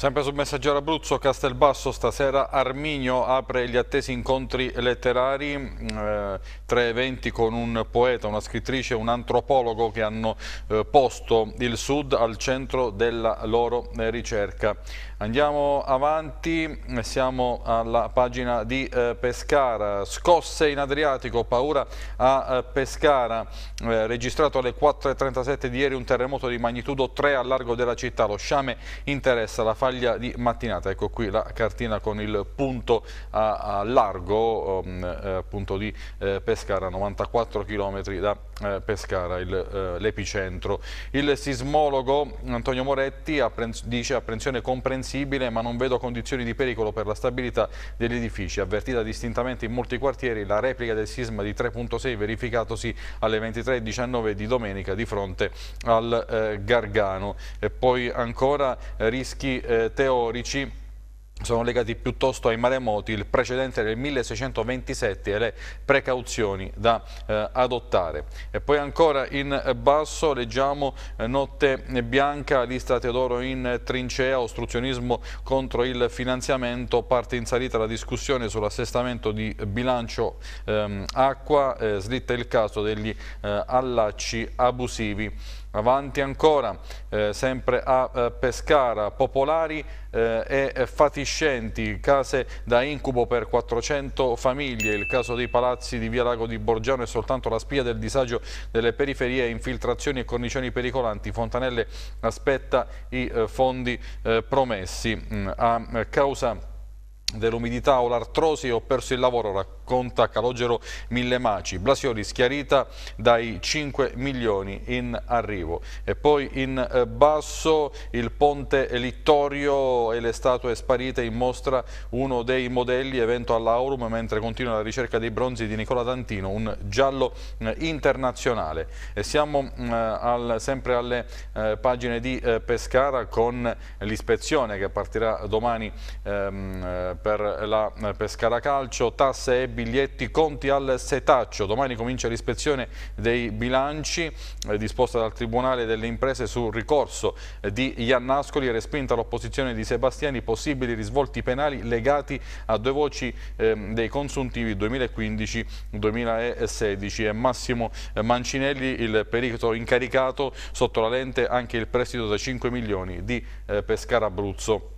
Sempre sul messaggero Abruzzo, Castelbasso, stasera Arminio apre gli attesi incontri letterari, eh, tre eventi con un poeta, una scrittrice e un antropologo che hanno eh, posto il Sud al centro della loro eh, ricerca. Andiamo avanti, siamo alla pagina di eh, Pescara, scosse in Adriatico, paura a eh, Pescara, eh, registrato alle 4.37 di ieri un terremoto di magnitudo 3 a largo della città, lo sciame interessa la faglia di mattinata, ecco qui la cartina con il punto a, a largo um, eh, appunto di eh, Pescara, 94 km da eh, Pescara, eh, l'epicentro. Il, il sismologo Antonio Moretti dice apprensione comprensibile ma non vedo condizioni di pericolo per la stabilità degli edifici. Avvertita distintamente in molti quartieri la replica del sisma di 3.6 verificatosi alle 23.19 di domenica di fronte al eh, Gargano. E poi ancora eh, rischi eh, teorici sono legati piuttosto ai maremoti, il precedente del 1627 e le precauzioni da eh, adottare. E poi ancora in basso leggiamo eh, Notte Bianca, lista Teodoro in trincea, ostruzionismo contro il finanziamento, parte in salita la discussione sull'assestamento di bilancio ehm, acqua, eh, slitta il caso degli eh, allacci abusivi Avanti ancora, eh, sempre a eh, Pescara, popolari eh, e eh, fatiscenti, case da incubo per 400 famiglie, il caso dei palazzi di Via Lago di Borgiano è soltanto la spia del disagio delle periferie, infiltrazioni e cornicioni pericolanti, Fontanelle aspetta i eh, fondi eh, promessi. Mm, a causa dell'umidità o l'artrosi ho perso il lavoro, conta Calogero Millemaci. Blasioli schiarita dai 5 milioni in arrivo. E poi in eh, basso il ponte Littorio e le statue sparite in mostra uno dei modelli evento all'Aurum mentre continua la ricerca dei bronzi di Nicola Tantino, un giallo eh, internazionale. E siamo mm, eh, al, sempre alle eh, pagine di eh, Pescara con l'ispezione che partirà domani ehm, eh, per la Pescara Calcio, tasse e biglietti, conti al setaccio. Domani comincia l'ispezione dei bilanci eh, disposta dal Tribunale delle Imprese sul ricorso eh, di Iannascoli e respinta l'opposizione di Sebastiani possibili risvolti penali legati a due voci eh, dei consuntivi 2015-2016 e Massimo eh, Mancinelli il perito incaricato sotto la lente anche il prestito da 5 milioni di eh, Pescara Abruzzo.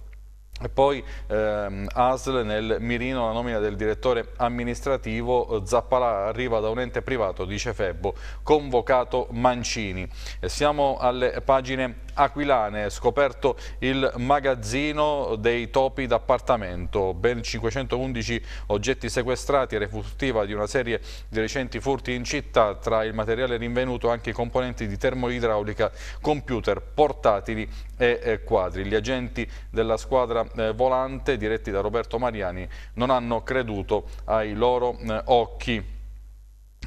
E poi ehm, ASL nel mirino la nomina del direttore amministrativo eh, Zappalà arriva da un ente privato, dice Febbo, convocato Mancini. E siamo alle pagine aquilane, scoperto il magazzino dei topi d'appartamento, ben 511 oggetti sequestrati, refuttiva di una serie di recenti furti in città, tra il materiale rinvenuto anche i componenti di termoidraulica, computer, portatili e eh, quadri. Gli agenti della squadra eh, volante diretti da Roberto Mariani non hanno creduto ai loro eh, occhi.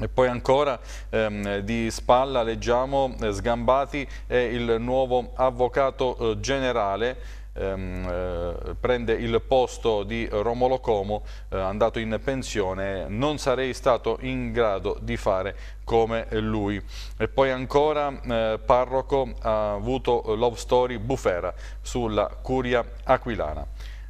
E poi ancora ehm, di spalla leggiamo eh, Sgambati è il nuovo avvocato eh, generale ehm, eh, prende il posto di Romolo Como, eh, andato in pensione, non sarei stato in grado di fare come lui. E poi ancora eh, Parroco ha avuto love story bufera sulla curia aquilana.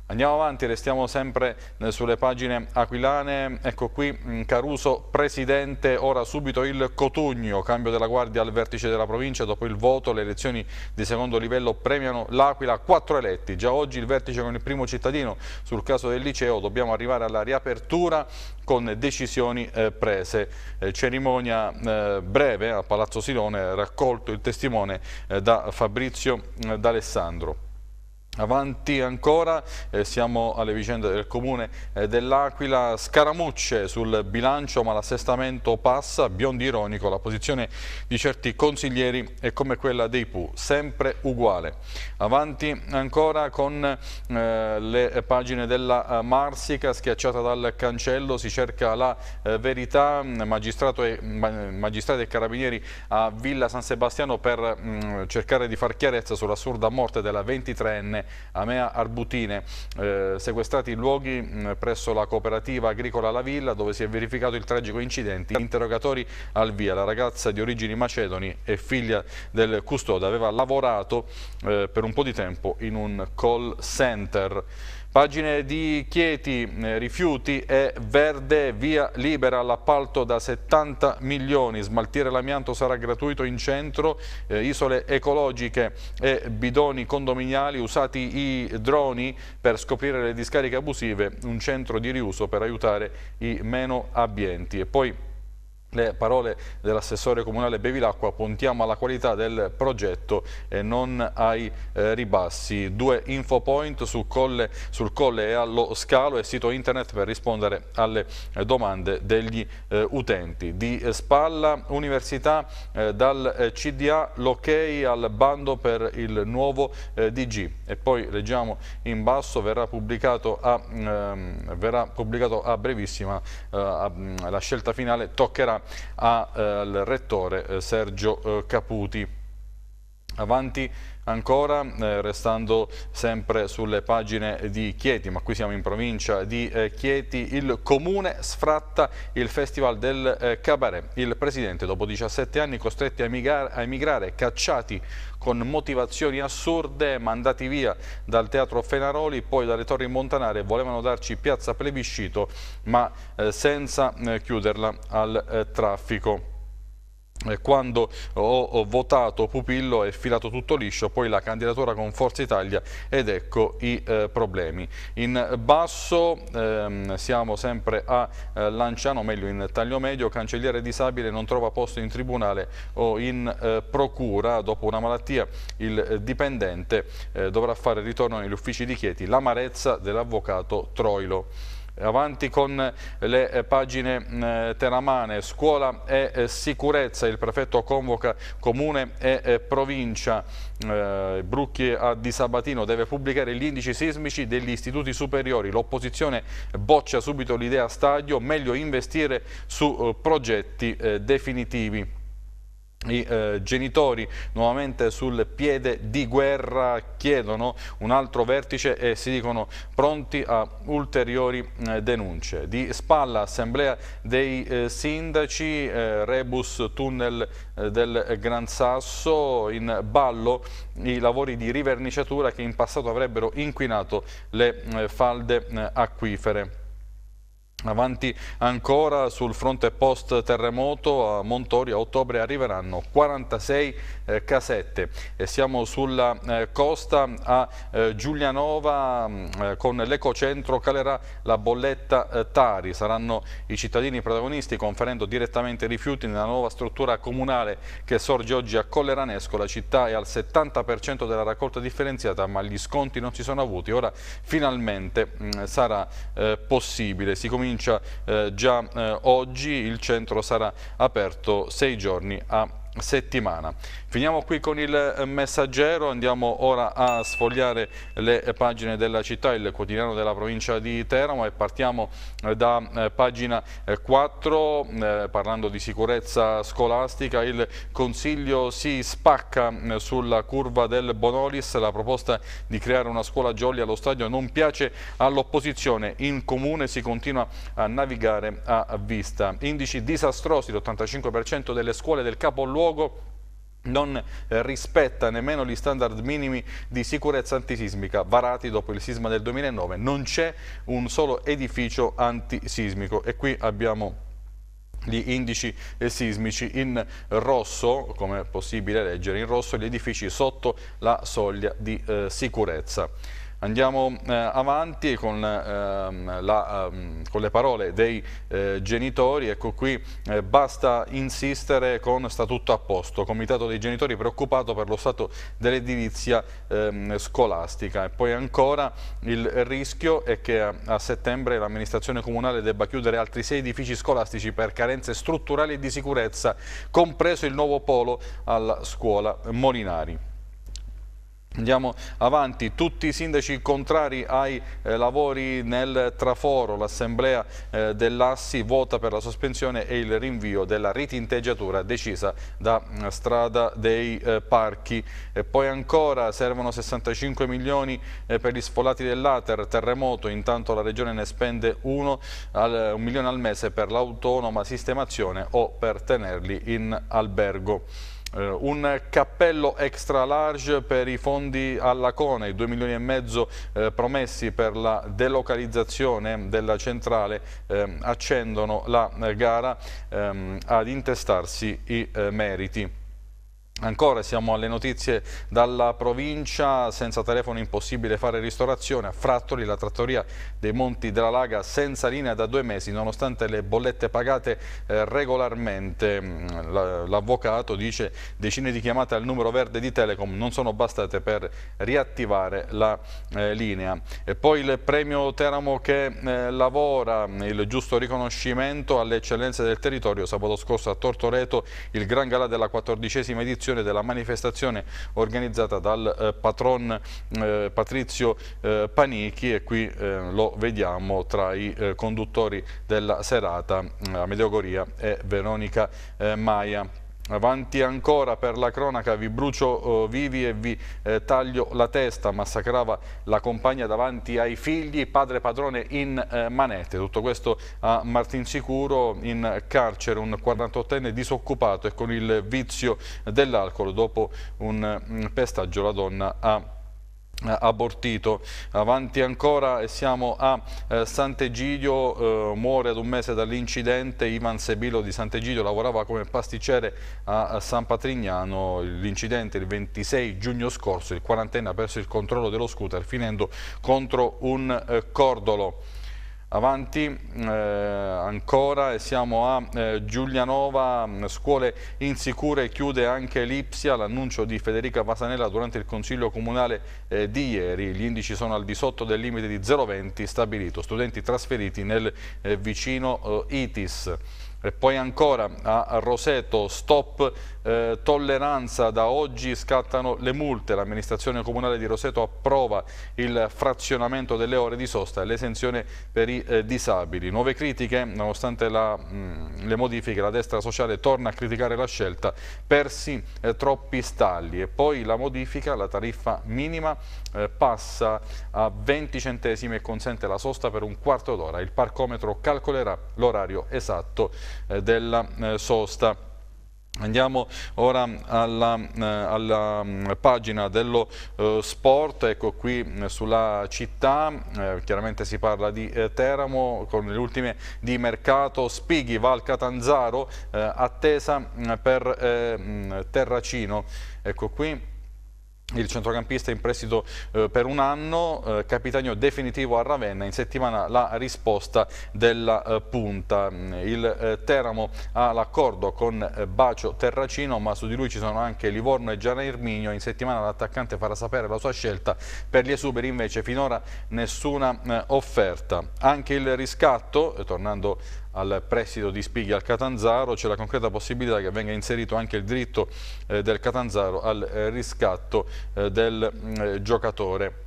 Andiamo avanti, restiamo sempre sulle pagine aquilane, ecco qui mm, Caruso presidente, ora subito il Cotugno, cambio della guardia al vertice della provincia, dopo il voto le elezioni di secondo livello premiano l'Aquila, quattro eletti, già oggi il vertice con il primo cittadino, sul caso del liceo dobbiamo arrivare alla riapertura con decisioni eh, prese. Eh, cerimonia eh, breve a Palazzo Silone, raccolto il testimone eh, da Fabrizio eh, D'Alessandro. Avanti ancora, eh, siamo alle vicende del comune eh, dell'Aquila, scaramucce sul bilancio ma l'assestamento passa, biondi ironico, la posizione di certi consiglieri è come quella dei PU, sempre uguale. Avanti ancora con eh, le pagine della eh, Marsica, schiacciata dal cancello, si cerca la eh, verità, e, magistrati e carabinieri a Villa San Sebastiano per mh, mm, cercare di far chiarezza sull'assurda morte della 23enne Amea Arbutine, eh, sequestrati i luoghi mh, mm, presso la cooperativa agricola La Villa dove si è verificato il tragico incidente. Interrogatori al via, la ragazza di origini macedoni e figlia del custode aveva lavorato eh, per un po' di tempo in un call center. Pagine di Chieti, eh, rifiuti e verde, via libera all'appalto da 70 milioni, smaltire l'amianto sarà gratuito in centro, eh, isole ecologiche e bidoni condominiali, usati i droni per scoprire le discariche abusive, un centro di riuso per aiutare i meno abbienti. E poi le parole dell'assessore comunale Bevilacqua, puntiamo alla qualità del progetto e non ai eh, ribassi. Due infopoint sul colle, sul colle, e allo scalo e sito internet per rispondere alle eh, domande degli eh, utenti. Di spalla Università eh, dal eh, CDA l'ok al bando per il nuovo eh, DG e poi leggiamo in basso verrà pubblicato a, ehm, verrà pubblicato a brevissima a, mm, la scelta finale toccherà al rettore eh, Sergio eh, Caputi. Avanti Ancora, eh, restando sempre sulle pagine di Chieti, ma qui siamo in provincia di eh, Chieti, il comune sfratta il festival del eh, Cabaret. Il presidente, dopo 17 anni costretti a emigrare, a emigrare cacciati con motivazioni assurde, mandati via dal teatro Fenaroli, poi dalle Torri Montanare, volevano darci piazza plebiscito, ma eh, senza eh, chiuderla al eh, traffico. Eh, quando ho, votato Pupillo è filato tutto liscio, poi la candidatura con Forza Italia ed ecco i eh, problemi. In basso ehm, siamo sempre a eh, Lanciano, meglio in taglio medio, cancelliere disabile non trova posto in tribunale o in eh, procura, dopo una malattia il eh, dipendente eh, dovrà fare ritorno negli uffici di Chieti, l'amarezza dell'avvocato Troilo. Avanti con le eh, pagine mm, eh, teramane, scuola e eh, sicurezza, il prefetto convoca comune e provincia, Brucchi a Di Sabatino deve pubblicare gli indici sismici degli istituti superiori, l'opposizione boccia subito l'idea stadio, meglio investire su progetti definitivi i eh, genitori nuovamente sul piede di guerra chiedono un altro vertice e si dicono pronti a ulteriori eh, denunce. Di spalla assemblea dei eh, sindaci, eh, rebus tunnel eh, del Gran Sasso, in ballo i lavori di riverniciatura che in passato avrebbero inquinato le eh, falde acquifere. Avanti ancora sul fronte post terremoto a Montori a ottobre arriveranno 46 eh, casette. E siamo sulla eh, costa a eh, Giulianova mm, eh, con l'ecocentro calerà la bolletta eh, Tari. Saranno i cittadini protagonisti conferendo direttamente rifiuti nella nuova struttura comunale che sorge oggi a Colleranesco. La città è al 70% della raccolta differenziata ma gli sconti non si sono avuti. Ora finalmente mh, mm, sarà eh, possibile. Si comincia comincia eh, già eh, oggi, il centro sarà aperto sei giorni a settimana. Finiamo qui con il eh, messaggero, andiamo ora a sfogliare le eh, pagine della città, il quotidiano della provincia di Teramo e partiamo eh, da pagina 4 parlando di sicurezza scolastica. Il Consiglio si spacca sulla curva del Bonolis, la proposta di creare una scuola Giolli allo stadio non piace all'opposizione, in comune si continua a navigare a vista. Indici disastrosi, l'85% delle scuole del capoluogo non eh, rispetta nemmeno gli standard minimi di sicurezza antisismica varati dopo il sisma del 2009. Non c'è un solo edificio antisismico e qui abbiamo gli indici eh, sismici in rosso, come è possibile leggere in rosso, gli edifici sotto la soglia di eh, sicurezza. Andiamo eh, avanti con, ehm, la, ehm, con, le parole dei eh, genitori, ecco qui eh, basta insistere con statuto a posto, comitato dei genitori preoccupato per lo stato dell'edilizia ehm, scolastica e poi ancora il rischio è che a, a settembre l'amministrazione comunale debba chiudere altri sei edifici scolastici per carenze strutturali e di sicurezza, compreso il nuovo polo alla scuola Molinari. Andiamo avanti, tutti i sindaci contrari ai eh, lavori nel traforo, l'assemblea eh, dell'Assi vota per la sospensione e il rinvio della ritinteggiatura decisa da eh, strada dei eh, parchi. E poi ancora servono 65 milioni eh, per gli sfollati dell'Ater, terremoto, intanto la regione ne spende un milione al mese per l'autonoma sistemazione o per tenerli in albergo. Eh, un cappello extra large per i fondi alla Cone, 2 milioni e mezzo eh, promessi per la delocalizzazione della centrale ehm, accendono la eh, gara ehm, ad intestarsi i meriti. Ancora siamo alle notizie dalla provincia, senza telefono impossibile fare ristorazione, a Frattoli la trattoria dei Monti della Laga senza linea da due mesi nonostante le bollette pagate eh, regolarmente. Mm, l'avvocato dice decine di chiamate al numero verde di Telecom non sono bastate per riattivare la eh, linea. E poi il premio Teramo che eh, lavora, il giusto riconoscimento alle eccellenze del territorio. Sabato scorso a Tortoreto il Gran Galà della quattordicesima edizione edizione della manifestazione organizzata dal eh, patron eh, Patrizio eh, Panichi e qui eh, lo vediamo tra i eh, conduttori della serata eh, Amedeo Goria e Veronica Maia. Avanti ancora per la cronaca, vi brucio eh, vivi e vi eh, taglio la testa, massacrava la compagna davanti ai figli, padre padrone in eh, manette. Tutto questo a Martin Sicuro in carcere, un 48enne disoccupato e con il vizio dell'alcol. Dopo un, un mm, pestaggio la donna ha abortito. Avanti ancora e siamo a eh, Sant'Egidio, eh, muore ad un mese dall'incidente Ivan Sebilo di Sant'Egidio, lavorava come pasticcere a, a San Patrignano, l'incidente il 26 giugno scorso, il quarantenne ha perso il controllo dello scooter finendo contro un eh, cordolo. Avanti eh, ancora e siamo a eh, Giulianova, mm, scuole insicure, chiude anche Lipsia, l'annuncio di Federica Vasanella durante il Consiglio Comunale eh, di ieri, gli indici sono al di sotto del limite di 0,20 stabilito, studenti trasferiti nel eh, vicino eh, ITIS. E poi ancora a Roseto, stop eh, tolleranza, da oggi scattano le multe, l'amministrazione comunale di Roseto approva il frazionamento delle ore di sosta e l'esenzione per i eh, disabili. Nuove critiche, nonostante la, mh, mm, le modifiche, la destra sociale torna a criticare la scelta, persi eh, troppi stalli e poi la modifica, la tariffa minima eh, passa a 20 centesimi e consente la sosta per un quarto d'ora. Il parcometro calcolerà l'orario esatto eh, della eh, sosta. Andiamo ora alla, eh, alla mm, pagina dello eh, sport, ecco qui sulla città, eh, chiaramente si parla di eh, Teramo con le ultime di mercato, Spighi, Val Catanzaro, attesa mm, per mm, Terracino, ecco qui il centrocampista in prestito eh, per un anno, eh, capitano definitivo a Ravenna, in settimana la risposta della eh, punta. Mm, il eh, Teramo ha l'accordo con eh, Bacio Terracino, ma su di lui ci sono anche Livorno e Gianna Irminio, in settimana l'attaccante farà sapere la sua scelta, per gli esuberi invece finora nessuna eh, offerta. Anche il riscatto, tornando a al prestito di Spighi al Catanzaro, c'è la concreta possibilità che venga inserito anche il diritto eh, del Catanzaro al eh, riscatto eh, del mm, giocatore.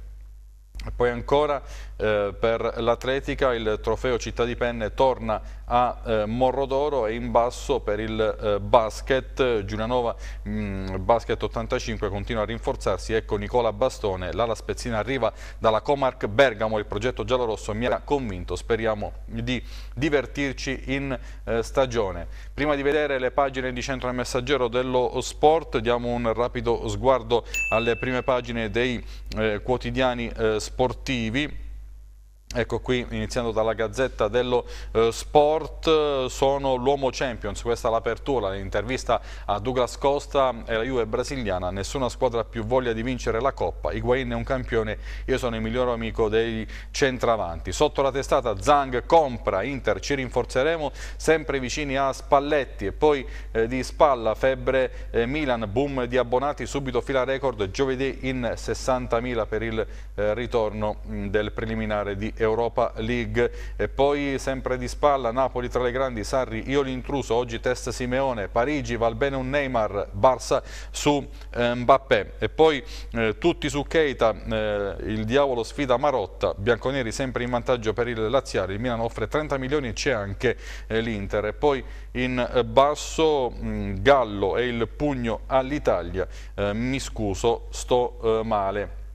Poi ancora eh, per l'atletica il trofeo Città di Penne torna a eh, d'Oro e in basso per il eh, basket Giulianova mh, mm, basket 85 continua a rinforzarsi ecco Nicola Bastone l'ala spezzina arriva dalla Comarc Bergamo il progetto giallorosso mi ha convinto speriamo di divertirci in eh, stagione prima di vedere le pagine di Centro Messaggero dello Sport diamo un rapido sguardo alle prime pagine dei eh, quotidiani eh, sportivi Ecco qui, iniziando dalla Gazzetta dello eh, Sport, sono l'uomo Champions, questa è l'apertura, l'intervista a Douglas Costa e la Juve brasiliana, nessuna squadra ha più voglia di vincere la Coppa, Higuain è un campione, io sono il miglior amico dei centravanti. Sotto la testata Zang compra, Inter ci rinforzeremo, sempre vicini a Spalletti e poi eh, di spalla Febbre eh, Milan, boom di abbonati, subito fila record, giovedì in 60.000 per il eh, ritorno mh, mm, del preliminare di Europa League. E poi sempre di spalla Napoli tra le grandi, Sarri, Io l'intruso, oggi test Simeone, Parigi, Valbene un Neymar, Barça su eh, Mbappé. E poi eh, tutti su Keita, eh, il diavolo sfida Marotta, Bianconeri sempre in vantaggio per il Laziale, il Milan offre 30 milioni e c'è anche eh, l'Inter. E poi in eh, basso mh, mm, Gallo e il pugno all'Italia, eh, mi scuso, sto male.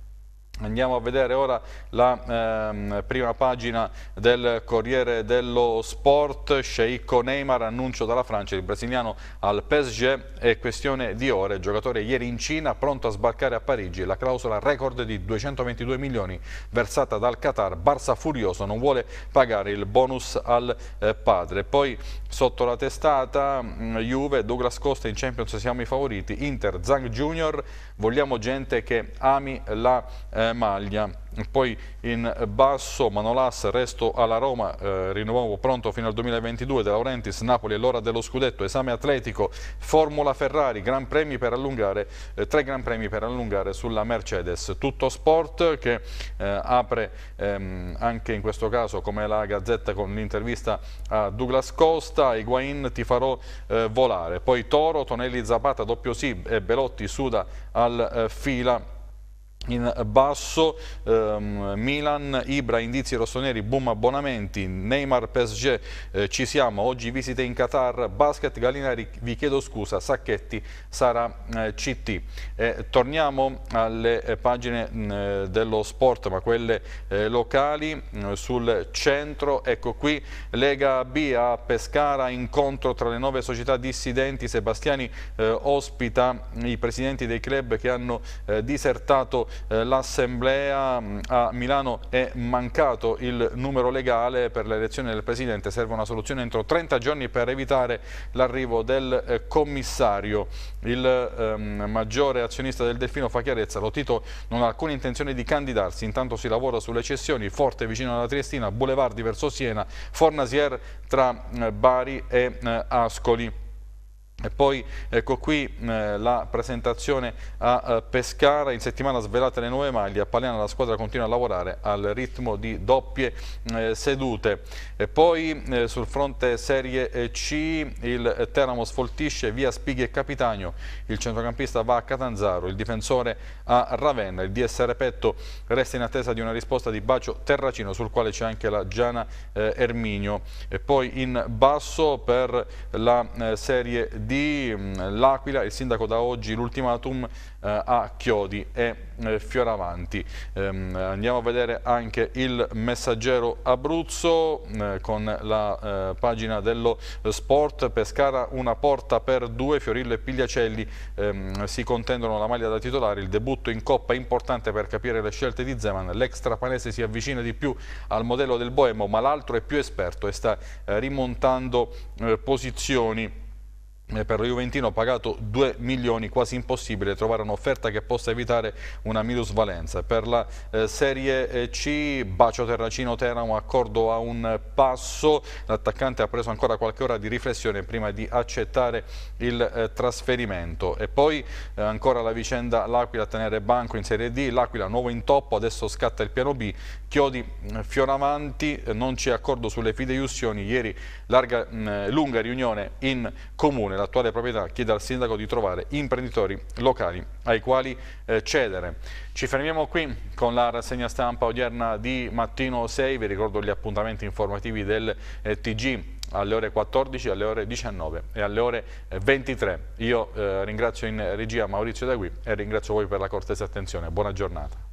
Andiamo a vedere ora la ehm, prima pagina del Corriere dello Sport, Sheikko Neymar, annuncio dalla Francia, il brasiliano al PSG, è questione di ore, giocatore ieri in Cina, pronto a sbarcare a Parigi, la clausola record di 222 milioni versata dal Qatar, Barça furioso, non vuole pagare il bonus al eh, padre. Poi sotto la testata mh, mm, Juve, Douglas Costa in Champions siamo i favoriti, Inter, Zhang Junior, vogliamo gente che ami la... Eh, eh, maglia. Poi in basso Manolas, resto alla Roma, eh, rinnovo pronto fino al 2022, De Laurentiis, Napoli è l'ora dello scudetto, esame atletico, Formula Ferrari, gran premi per allungare, eh, tre gran premi per allungare sulla Mercedes. Tutto sport che eh, apre ehm, anche in questo caso come la Gazzetta con l'intervista a Douglas Costa, Higuain ti farò eh, volare, poi Toro, Tonelli Zapata, doppio sì e Belotti suda al eh, fila in basso ehm, Milan, Ibra, indizi rossoneri, boom abbonamenti, Neymar, PSG, eh, ci siamo, oggi visite in Qatar, basket, Gallinari, vi chiedo scusa, Sacchetti sarà eh, CT. Eh, torniamo alle eh, pagine mh, mm, eh, dello sport, ma quelle eh, locali, mh, mm, sul centro, ecco qui Lega B a Pescara, incontro tra le nove società dissidenti, Sebastiani ospita i presidenti dei club che hanno disertato eh, l'assemblea mm, a Milano è mancato il numero legale per l'elezione del Presidente, serve una soluzione entro 30 giorni per evitare l'arrivo del eh, commissario. Il ehm, maggiore azionista del Delfino fa chiarezza, lo Tito non ha alcuna intenzione di candidarsi, intanto si lavora sulle cessioni, Forte vicino alla Triestina, Boulevardi verso Siena, Fornasier tra eh, Bari e eh, Ascoli. E poi ecco qui eh, la presentazione a eh, Pescara, in settimana svelate le nuove maglie, a Palena la squadra continua a lavorare al ritmo di doppie eh, sedute. E poi eh, sul fronte Serie C il Teramo sfoltisce via Spighi e Capitagno, il centrocampista va a Catanzaro, il difensore a Ravenna, il DS Repetto resta in attesa di una risposta di Bacio Terracino sul quale c'è anche la Giana eh, Erminio. E poi in basso per la eh, Serie D di mm, L'Aquila, il sindaco da oggi l'ultimatum eh, a Chiodi e eh, Fioravanti. Ehm, andiamo a vedere anche il messaggero Abruzzo eh, con la pagina dello sport. Pescara una porta per due, Fiorillo e Pigliacelli ehm, si contendono la maglia da titolare, il debutto in Coppa è importante per capire le scelte di Zeman, l'extrapanese si avvicina di più al modello del Boemo ma l'altro è più esperto e sta rimontando posizioni eh, per lo Juventino pagato 2 milioni, quasi impossibile trovare un'offerta che possa evitare una minusvalenza. Per la eh, Serie eh, C, Bacio Terracino Teramo, accordo a un passo, l'attaccante ha preso ancora qualche ora di riflessione prima di accettare il eh, trasferimento. E poi eh, ancora la vicenda L'Aquila a tenere banco in Serie D, L'Aquila nuovo in toppo, adesso scatta il piano B Chiodi mm, Fioravanti, eh, non c'è accordo sulle fideiussioni, ieri larga, mm, lunga riunione in comune, l'attuale proprietà chiede al sindaco di trovare imprenditori locali ai quali eh, cedere. Ci fermiamo qui con la rassegna stampa odierna di mattino 6, vi ricordo gli appuntamenti informativi del eh, TG alle ore 14, alle ore 19 e alle ore 23. Io eh, ringrazio in regia Maurizio Dagui e ringrazio voi per la cortesa attenzione. Buona giornata.